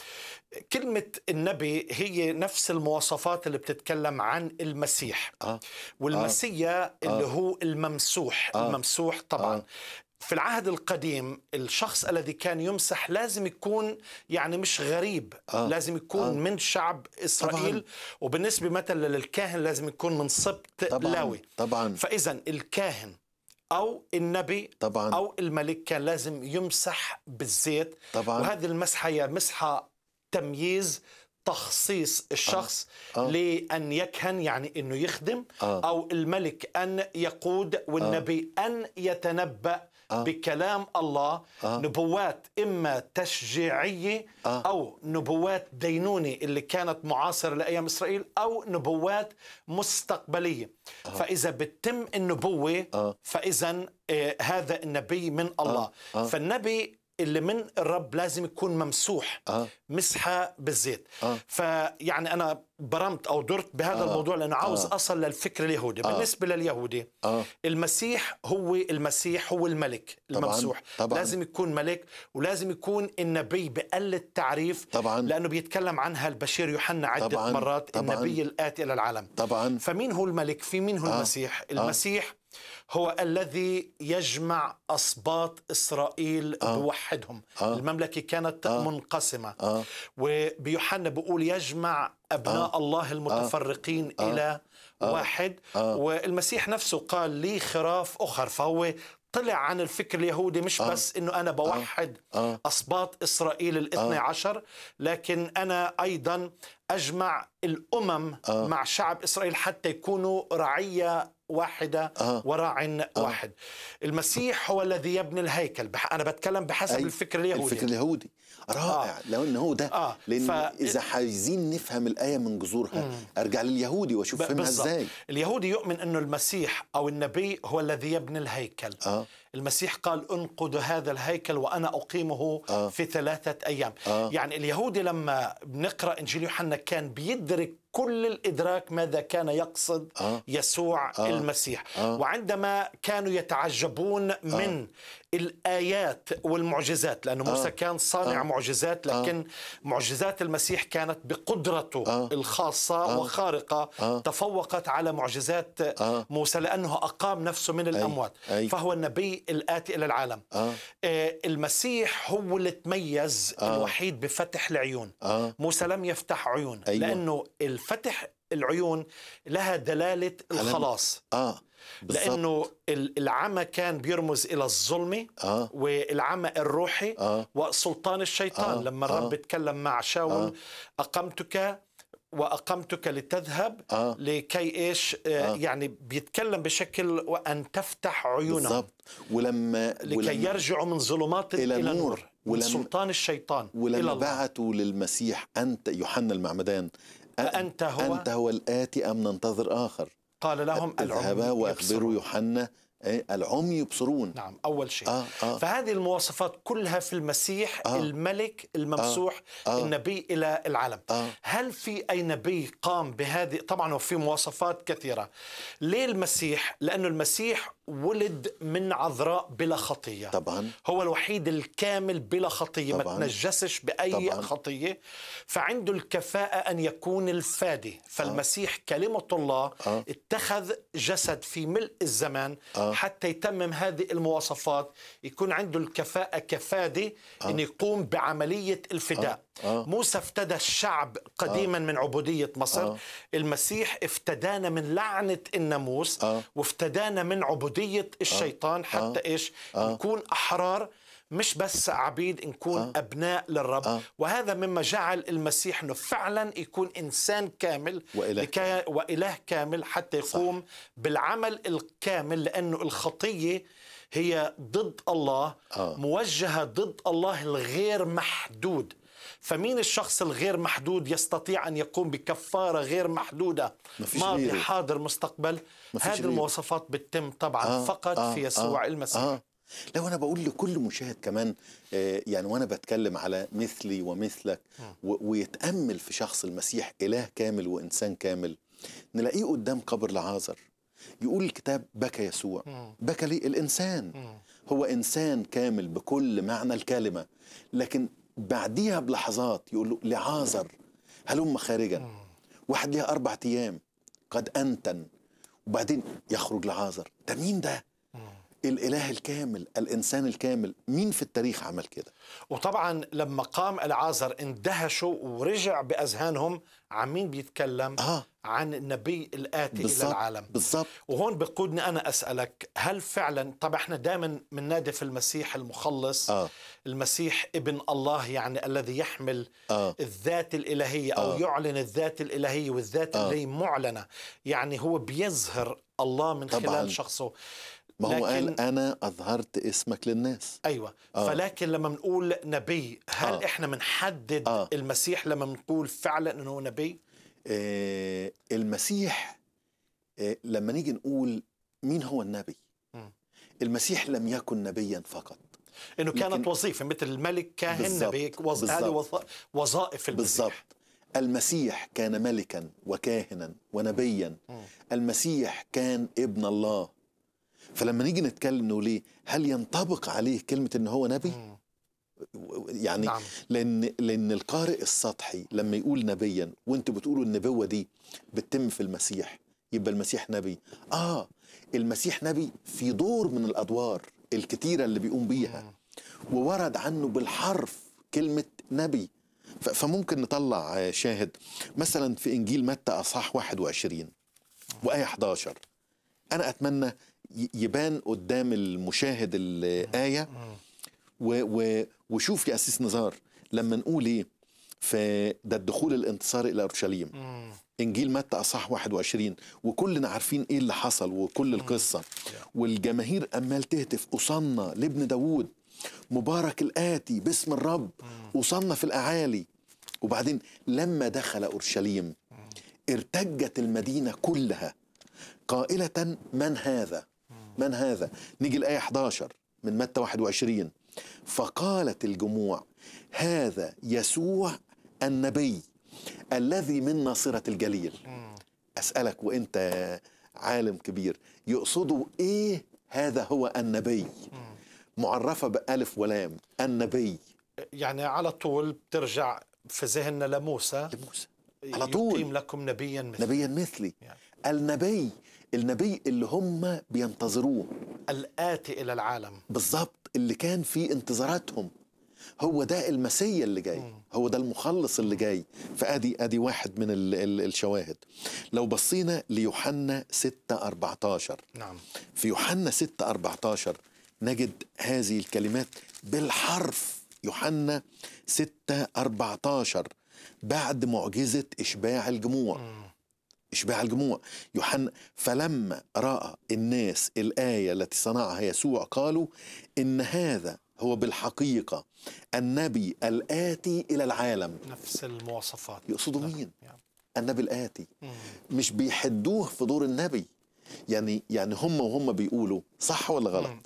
كلمة النبي هي نفس المواصفات اللي بتتكلم عن المسيح آه. والمسيا آه. اللي آه. هو الممسوح آه. الممسوح طبعا آه. في العهد القديم الشخص الذي كان يمسح لازم يكون يعني مش غريب آه. لازم يكون آه. من شعب إسرائيل طبعاً. وبالنسبة مثلا للكاهن لازم يكون من سبط طبعاً. لاوي طبعا فإذا الكاهن أو النبي طبعا أو الملك كان لازم يمسح بالزيت طبعا وهذه المسحة هي مسحة تمييز تخصيص الشخص آه. آه. لأن يكهن يعني أنه يخدم آه. أو الملك أن يقود والنبي آه. أن يتنبأ آه. بكلام الله آه. نبوات إما تشجيعية آه. أو نبوات دينونة اللي كانت معاصرة لأيام إسرائيل أو نبوات مستقبلية آه. فإذا بتم النبوة آه. فإذا آه هذا النبي من الله آه. آه. فالنبي اللي من الرب لازم يكون ممسوح آه. مسحه بالزيت آه. فيعني انا برمت او درت بهذا آه. الموضوع لانه عاوز آه. اصل للفكر اليهودي آه. بالنسبه لليهودي آه. المسيح هو المسيح هو الملك الممسوح طبعاً. طبعاً. لازم يكون ملك ولازم يكون النبي بقل التعريف طبعاً. لانه بيتكلم عنها البشير يوحنا عده طبعاً. مرات طبعاً. النبي الاتي الى العالم طبعا فمين هو الملك في مين هو آه. المسيح آه. المسيح آه. هو الذي يجمع أصباط إسرائيل آه. بوحدهم آه. المملكة كانت آه. منقسمة آه. وبيوحنا بيقول يجمع أبناء آه. الله المتفرقين آه. إلى آه. واحد آه. والمسيح نفسه قال لي خراف أخر فهو طلع عن الفكر اليهودي مش آه. بس انه انا آه. بوحد آه. آه. اصباط اسرائيل الاثني آه. عشر لكن انا ايضا اجمع الامم آه. مع شعب اسرائيل حتى يكونوا رعيه واحدة آه. وراع آه. واحد المسيح هو الذي يبني الهيكل بح... أنا بتكلم بحسب أي. الفكر اليهودي الفكر اليهودي رائع آه. لو أنه هو ده آه. لأن ف... إذا عايزين نفهم الآية من جذورها مم. أرجع لليهودي وأشوف ب... فهمها إزاي اليهودي يؤمن أنه المسيح أو النبي هو الذي يبني الهيكل آه. المسيح قال انقد هذا الهيكل وأنا أقيمه آه. في ثلاثة أيام آه. يعني اليهودي لما بنقرأ إنجيل يوحنا كان بيدرك كل الادراك ماذا كان يقصد آه. يسوع آه. المسيح آه. وعندما كانوا يتعجبون آه. من آه. الايات والمعجزات لانه آه. موسى آه. كان صانع آه. معجزات آه. لكن آه. معجزات المسيح كانت بقدرته آه. الخاصه آه. وخارقه آه. تفوقت على معجزات آه. موسى لانه اقام نفسه من الاموات أي. أي. فهو النبي الاتي الى العالم آه. آه المسيح هو اللي تميز آه. الوحيد بفتح العيون آه. موسى لم يفتح عيون أيوة. لانه فتح العيون لها دلالة الخلاص آه بالزبط. لأنه العمى كان بيرمز إلى الظلمة آه. والعمى الروحي آه. وسلطان الشيطان آه. لما الرب آه. تكلم مع شاول آه. أقمتك واقمتك لتذهب آه. لكي ايش آه. آه. يعني بيتكلم بشكل وان تفتح عيونه بالضبط ولما لكي ولما يرجعوا من ظلمات الى, إلى نور ولما من سلطان الشيطان ولما إلى بعثوا للمسيح انت يوحنا المعمدان أنت هو أنت هو الآتي أم ننتظر آخر قال لهم اذهبا وأخبروا يوحنا إيه؟ العمي يبصرون نعم أول شيء آه آه فهذه المواصفات كلها في المسيح آه الملك الممسوح آه آه النبي إلى العالم آه هل في أي نبي قام بهذه طبعا وفي مواصفات كثيرة ليه المسيح لأنه المسيح ولد من عذراء بلا خطية طبعا هو الوحيد الكامل بلا خطية طبعاً. ما تنجسش بأي طبعاً. خطية فعنده الكفاءة أن يكون الفادي آه. فالمسيح آه. كلمة الله آه. اتخذ جسد في ملء الزمان آه. حتى يتمم هذه المواصفات يكون عنده الكفاءة كفادي آه. أن يقوم بعملية الفداء آه. آه. موسى افتدى الشعب قديما آه. من عبودية مصر آه. المسيح افتدانا من لعنة الناموس آه. وافتدانا من عبودية آه. الشيطان آه. حتى إيش آه. نكون أحرار مش بس عبيد نكون آه. أبناء للرب آه. وهذا مما جعل المسيح أنه فعلا يكون إنسان كامل وإله, لك... وإله كامل حتى يقوم صح. بالعمل الكامل لأنه الخطية هي ضد الله آه. موجهة ضد الله الغير محدود فمين الشخص الغير محدود يستطيع أن يقوم بكفارة غير محدودة ماضي حاضر مستقبل هذه المواصفات بتتم طبعا آه فقط آه في يسوع آه المسيح آه لو انا بقول لكل مشاهد كمان آه، يعني وانا بتكلم على مثلي ومثلك ويتامل في شخص المسيح اله كامل وانسان كامل نلاقيه قدام قبر لعازر يقول الكتاب بكى يسوع بكى ليه الانسان هو انسان كامل بكل معنى الكلمه لكن بعديها بلحظات يقول له لعازر هلم خارجا واحد ليها أربع أيام قد أنتن وبعدين يخرج لعازر ده مين ده الاله الكامل الانسان الكامل مين في التاريخ عمل كده وطبعا لما قام العازر اندهشوا ورجع باذهانهم عن مين بيتكلم آه. عن النبي الاتي بالزبط. الى العالم بالزبط. وهون بقودني انا اسالك هل فعلا طبعا احنا دائما في المسيح المخلص آه. المسيح ابن الله يعني الذي يحمل آه. الذات الالهيه او آه. يعلن الذات الالهيه والذات آه. اللي معلنه يعني هو بيظهر الله من طبعاً. خلال شخصه ما هو لكن... قال انا اظهرت اسمك للناس ايوه آه. فلكن لما بنقول نبي هل آه. احنا بنحدد آه. المسيح لما بنقول فعلا انه هو نبي آه المسيح آه لما نيجي نقول مين هو النبي م. المسيح لم يكن نبيا فقط انه كانت لكن... وظيفه مثل الملك كاهن نبي هذه وظائف المسيح بالظبط المسيح كان ملكا وكاهنا ونبيا المسيح كان ابن الله فلما نيجي نتكلم انه ليه هل ينطبق عليه كلمه ان هو نبي يعني نعم. لان لان القارئ السطحي لما يقول نبيا وانتوا بتقولوا النبوه دي بتتم في المسيح يبقى المسيح نبي اه المسيح نبي في دور من الادوار الكتيره اللي بيقوم بيها وورد عنه بالحرف كلمه نبي فممكن نطلع آه، شاهد مثلا في انجيل متى اصحاح 21 وايه 11 انا اتمنى يبان قدام المشاهد الآية وشوف يا أسيس نزار لما نقول إيه فده الدخول الانتصار إلى أورشليم إنجيل متى أصح 21 وكلنا عارفين إيه اللي حصل وكل القصة والجماهير أمال تهتف أصنى لابن داوود مبارك الآتي باسم الرب أصنى في الأعالي وبعدين لما دخل أورشليم ارتجت المدينة كلها قائلة من هذا من هذا نيجي الآية 11 من متى 21 فقالت الجموع هذا يسوع النبي الذي من ناصرة الجليل أسألك وإنت عالم كبير يقصدوا إيه هذا هو النبي معرفة بألف ولام النبي يعني على طول بترجع في ذهننا لموسى لموسى على طول يقيم لكم نبيا مثلي نبيا مثلي يعني. النبي النبي اللي هم بينتظروه الآتي إلى العالم بالظبط اللي كان في انتظاراتهم هو ده المسيا اللي جاي هو ده المخلص اللي جاي فادي ادي واحد من الـ الـ الشواهد لو بصينا ليوحنا 6 14 نعم في يوحنا 6 14 نجد هذه الكلمات بالحرف يوحنا 6 14 بعد معجزة إشباع الجموع مم. إشباع الجموع يوحنا فلما رأى الناس الآية التي صنعها يسوع قالوا إن هذا هو بالحقيقة النبي الآتي إلى العالم نفس المواصفات يقصدوا نعم. مين؟ يعني. النبي الآتي مم. مش بيحدوه في دور النبي يعني يعني هم وهم بيقولوا صح ولا غلط؟ مم.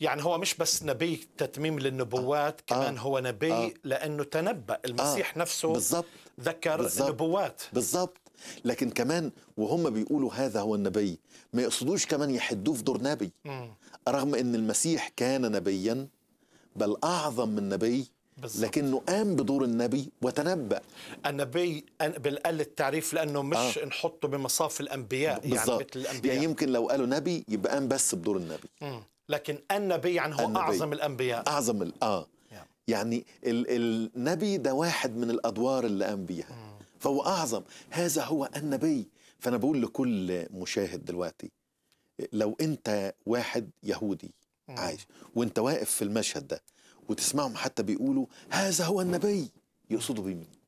يعني هو مش بس نبي تتميم للنبوات آه. كمان آه. هو نبي آه. لأنه تنبأ المسيح آه. نفسه بالزبط. ذكر بالزبط. النبوات بالظبط لكن كمان وهم بيقولوا هذا هو النبي ما يقصدوش كمان يحدوه في دور نبي رغم ان المسيح كان نبيا بل اعظم من نبي بالزبط. لكنه قام بدور النبي وتنبأ النبي بالقل التعريف لأنه مش آه. نحطه بمصاف الأنبياء بالزبط. يعني مثل يعني الأنبياء يعني يمكن لو قالوا نبي يبقى قام بس بدور النبي مم. لكن النبي يعني هو النبي. أعظم الأنبياء أعظم آه يعني, يعني ال... النبي ده واحد من الأدوار اللي قام بيها مم. فهو أعظم هذا هو النبي فأنا بقول لكل مشاهد دلوقتي لو أنت واحد يهودي عايش وأنت واقف في المشهد ده وتسمعهم حتى بيقولوا هذا هو النبي يقصدوا بمين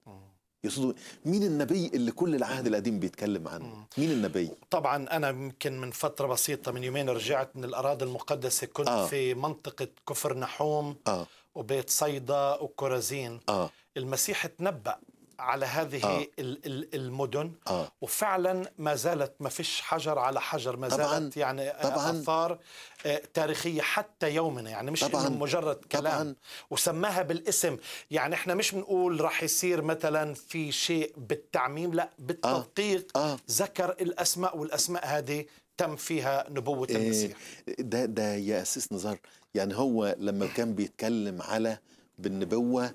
يقصدوا مين النبي اللي كل العهد القديم بيتكلم عنه؟ مين النبي؟ طبعا انا يمكن من فتره بسيطه من يومين رجعت من الاراضي المقدسه كنت آه. في منطقه كفر نحوم آه. وبيت صيدا وكرازين آه. المسيح تنبأ على هذه آه. المدن آه. وفعلا ما زالت ما فيش حجر على حجر ما زالت طبعاً يعني طبعاً اثار آه، تاريخيه حتى يومنا يعني مش طبعاً مجرد كلام طبعاً وسماها بالاسم يعني احنا مش بنقول راح يصير مثلا في شيء بالتعميم لا بالتدقيق آه. آه. ذكر الاسماء والاسماء هذه تم فيها نبوه إيه المسيح ده ده يا اسيس نزار يعني هو لما كان بيتكلم على بالنبوه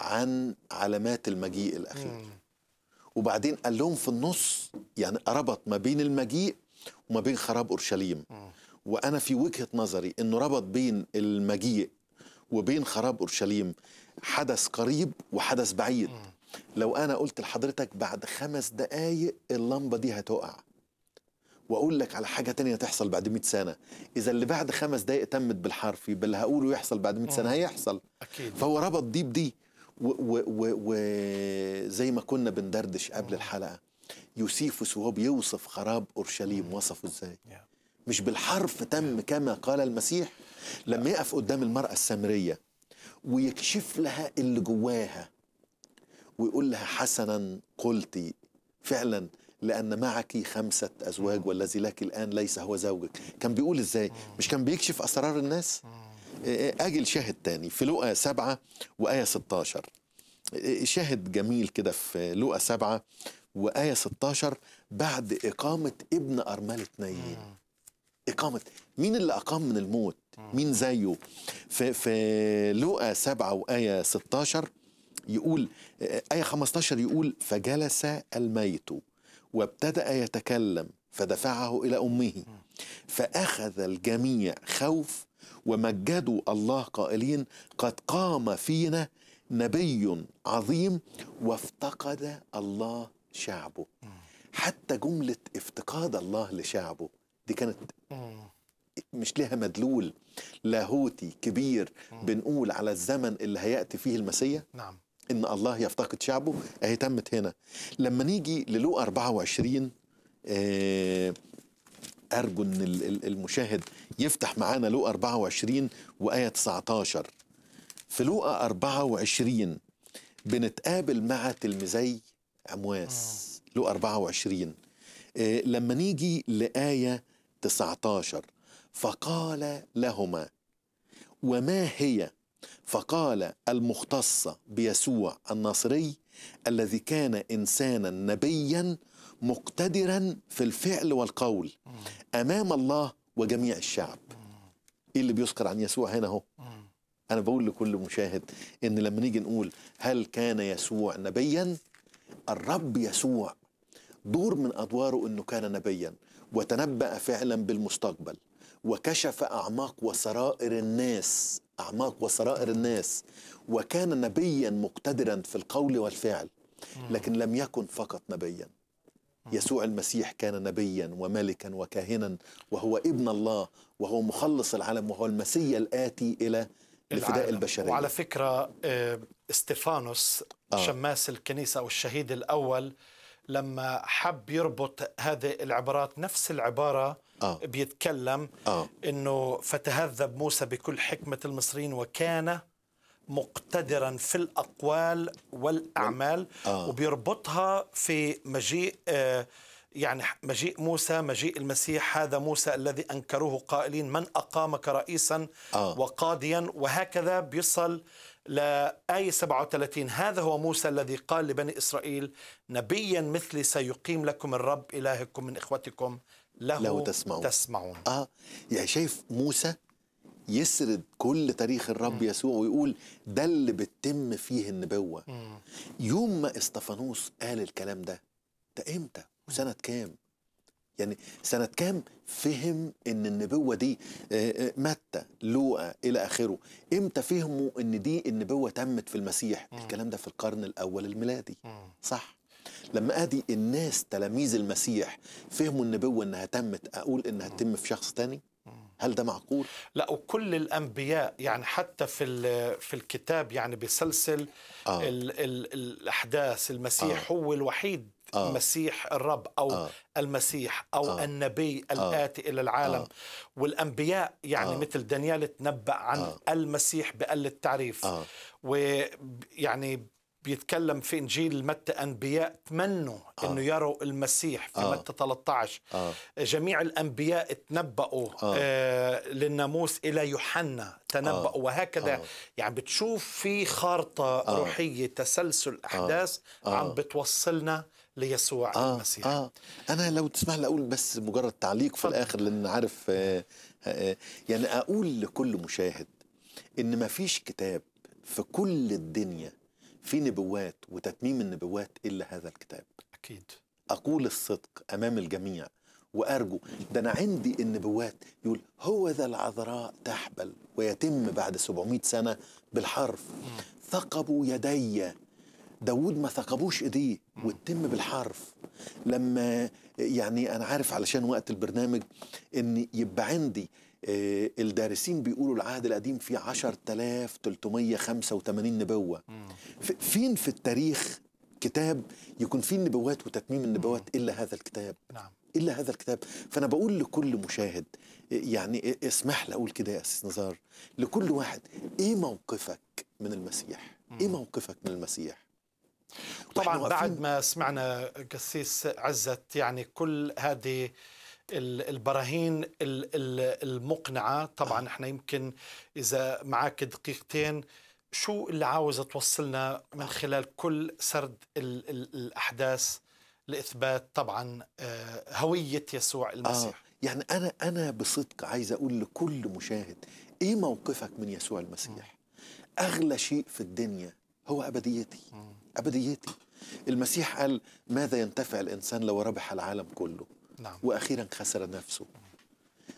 عن علامات المجيء الاخير وبعدين قال لهم في النص يعني ربط ما بين المجيء وما بين خراب اورشليم وانا في وجهه نظري انه ربط بين المجيء وبين خراب اورشليم حدث قريب وحدث بعيد لو انا قلت لحضرتك بعد خمس دقايق اللمبه دي هتقع واقول لك على حاجه تانية تحصل بعد 100 سنه اذا اللي بعد خمس دقايق تمت بالحرفي باللي هقوله يحصل بعد 100 سنه هيحصل أكيد. فهو ربط دي بدي وزي ما كنا بندردش قبل الحلقه يوسيفوس وهو بيوصف خراب اورشليم وصفه ازاي مش بالحرف تم كما قال المسيح لما يقف قدام المراه السامريه ويكشف لها اللي جواها ويقول لها حسنا قلتي فعلا لأن معك خمسة أزواج والذي لك الآن ليس هو زوجك كان بيقول إزاي مش كان بيكشف أسرار الناس أجل شاهد تاني في لقى سبعة وآية 16 شاهد جميل كده في لقى سبعة وآية 16 بعد إقامة ابن أرملة نايين إقامة مين اللي أقام من الموت مين زيه في, في لقى سبعة وآية 16 يقول آية 15 يقول فجلس الميت وابتدأ يتكلم فدفعه إلى أمه فأخذ الجميع خوف ومجدوا الله قائلين قد قام فينا نبي عظيم وافتقد الله شعبه حتى جملة افتقاد الله لشعبه دي كانت مش لها مدلول لاهوتي كبير بنقول على الزمن اللي هيأتي فيه المسيح نعم إن الله يفتقد شعبه أهي تمت هنا لما نيجي للو 24 آه أرجو أن المشاهد يفتح معانا لوقا 24 وآية 19 في لوقا 24 بنتقابل مع تلميذي عمواس آه. لوقا 24 آه، لما نيجي لآية 19 فقال لهما وما هي فقال المختصة بيسوع الناصري الذي كان إنسانا نبيا مقتدرا في الفعل والقول امام الله وجميع الشعب ايه اللي بيذكر عن يسوع هنا اهو انا بقول لكل مشاهد ان لما نيجي نقول هل كان يسوع نبيا الرب يسوع دور من ادواره انه كان نبيا وتنبأ فعلا بالمستقبل وكشف اعماق وسرائر الناس اعماق وسرائر الناس وكان نبيا مقتدرا في القول والفعل لكن لم يكن فقط نبيا يسوع المسيح كان نبيا وملكا وكاهنا وهو ابن الله وهو مخلص العالم وهو المسيا الآتي إلى لفداء البشرية وعلى فكرة آه، استيفانوس آه. شماس الكنيسة أو الشهيد الأول لما حب يربط هذه العبارات نفس العبارة آه. بيتكلم آه. أنه فتهذب موسى بكل حكمة المصريين وكان مقتدرا في الاقوال والاعمال آه. وبيربطها في مجيء آه، يعني مجيء موسى مجيء المسيح هذا موسى الذي انكروه قائلين من اقامك رئيسا آه. وقاضيا وهكذا بيصل لآية 37 هذا هو موسى الذي قال لبني إسرائيل نبيا مثلي سيقيم لكم الرب إلهكم من إخوتكم له, له تسمعون, تسمعون. آه يعني شايف موسى يسرد كل تاريخ الرب يسوع ويقول ده اللي بتتم فيه النبوة يوم ما استفانوس قال الكلام ده ده امتى وسنة كام يعني سنة كام فهم ان النبوة دي آه، آه، متى لوقا الى اخره امتى فهموا ان دي النبوة تمت في المسيح الكلام ده في القرن الاول الميلادي صح لما ادي الناس تلاميذ المسيح فهموا النبوة انها تمت اقول انها تتم في شخص تاني هل ده معقول؟ لا وكل الأنبياء يعني حتى في في الكتاب يعني بسلسل آه. الـ الـ الأحداث المسيح آه. هو الوحيد آه. مسيح الرب أو آه. المسيح أو آه. النبي آه. الآتي آه. إلى العالم آه. والأنبياء يعني آه. مثل دانيال تنبأ عن آه. المسيح بقل التعريف آه. ويعني بيتكلم في انجيل متى انبياء تمنوا آه. انه يروا المسيح في آه. متى 13 آه. جميع الانبياء تنبؤوا آه. آه للناموس الى يوحنا تنبؤوا آه. وهكذا آه. يعني بتشوف في خارطه آه. روحيه تسلسل آه. احداث آه. آه. عم بتوصلنا ليسوع آه. المسيح آه. انا لو تسمح لي اقول بس مجرد تعليق في الاخر لان عارف آه،, آه آه يعني اقول لكل مشاهد ان ما فيش كتاب في كل الدنيا في نبوات وتتميم النبوات إلا هذا الكتاب أكيد أقول الصدق أمام الجميع وأرجو ده أنا عندي النبوات يقول هو ذا العذراء تحبل ويتم بعد 700 سنة بالحرف ثقبوا يدي داود ما ثقبوش ايديه وتتم بالحرف لما يعني انا عارف علشان وقت البرنامج ان يبقى عندي آه، الدارسين بيقولوا العهد القديم فيه 10385 نبوه فين في التاريخ كتاب يكون فيه النبوات وتتميم النبوات الا هذا الكتاب نعم الا هذا الكتاب فانا بقول لكل مشاهد آه، يعني آه، اسمح لي اقول كده يا استاذ نزار لكل واحد ايه موقفك من المسيح ايه موقفك من المسيح طبعا بعد ما سمعنا قسيس عزت يعني كل هذه البراهين المقنعه طبعا آه. احنا يمكن اذا معك دقيقتين شو اللي عاوز توصلنا من آه. خلال كل سرد الـ الـ الاحداث لاثبات طبعا آه، هويه يسوع المسيح آه. يعني انا انا بصدق عايز اقول لكل مشاهد ايه موقفك من يسوع المسيح اغلى شيء في الدنيا هو ابديتي ابديتي المسيح قال ماذا ينتفع الانسان لو ربح العالم كله نعم. واخيرا خسر نفسه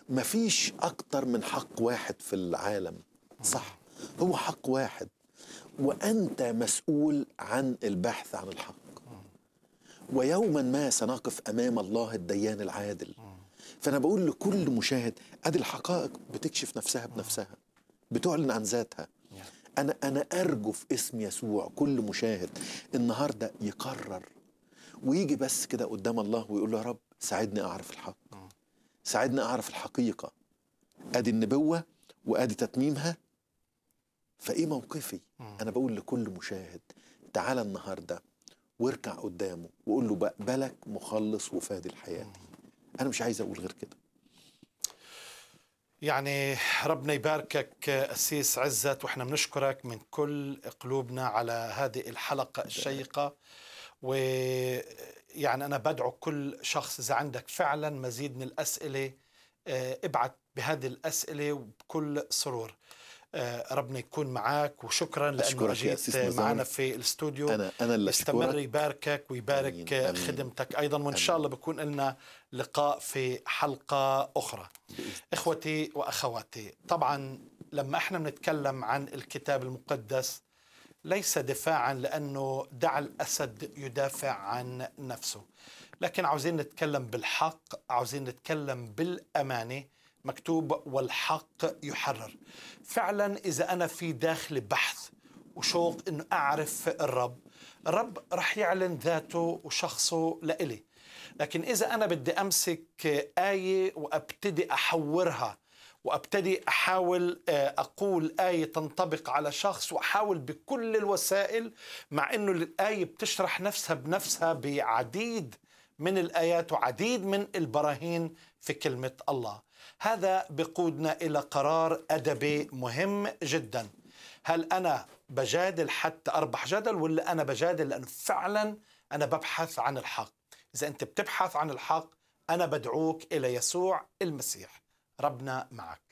مفيش اكتر من حق واحد في العالم صح هو حق واحد وانت مسؤول عن البحث عن الحق ويوما ما سنقف امام الله الديان العادل فانا بقول لكل مشاهد ادي الحقائق بتكشف نفسها بنفسها بتعلن عن ذاتها انا انا ارجو في اسم يسوع كل مشاهد النهارده يقرر ويجي بس كده قدام الله ويقول له يا رب ساعدني اعرف الحق آه. ساعدني اعرف الحقيقه ادي النبوه وادي تتميمها فايه موقفي آه. انا بقول لكل مشاهد تعالى النهارده واركع قدامه وقول له بقبلك مخلص وفادي الحياه آه. انا مش عايز اقول غير كده يعني ربنا يباركك أسيس عزت وإحنا بنشكرك من كل قلوبنا على هذه الحلقة الشيقة ويعني أنا بدعو كل شخص إذا عندك فعلا مزيد من الأسئلة آه، ابعت بهذه الأسئلة وبكل سرور آه، ربنا يكون معك وشكرا لانه جيت معنا في الاستوديو انا انا اللي استمر يباركك ويبارك أمين. أمين. خدمتك ايضا وان أمين. شاء الله بكون لنا لقاء في حلقه اخرى اخوتي واخواتي طبعا لما احنا بنتكلم عن الكتاب المقدس ليس دفاعا لانه دعا الاسد يدافع عن نفسه لكن عاوزين نتكلم بالحق عاوزين نتكلم بالامانه مكتوب والحق يحرر فعلا اذا انا في داخلي بحث وشوق انه اعرف الرب الرب رح يعلن ذاته وشخصه لإلي لكن اذا انا بدي امسك ايه وابتدي احورها وابتدي احاول آه، اقول ايه تنطبق على شخص واحاول بكل الوسائل مع انه الايه بتشرح نفسها بنفسها بعديد من الايات وعديد من البراهين في كلمه الله. هذا بقودنا الى قرار ادبي مهم جدا. هل انا بجادل حتى اربح جدل ولا انا بجادل لانه فعلا انا ببحث عن الحق؟ اذا انت بتبحث عن الحق انا بدعوك الى يسوع المسيح. ربنا معك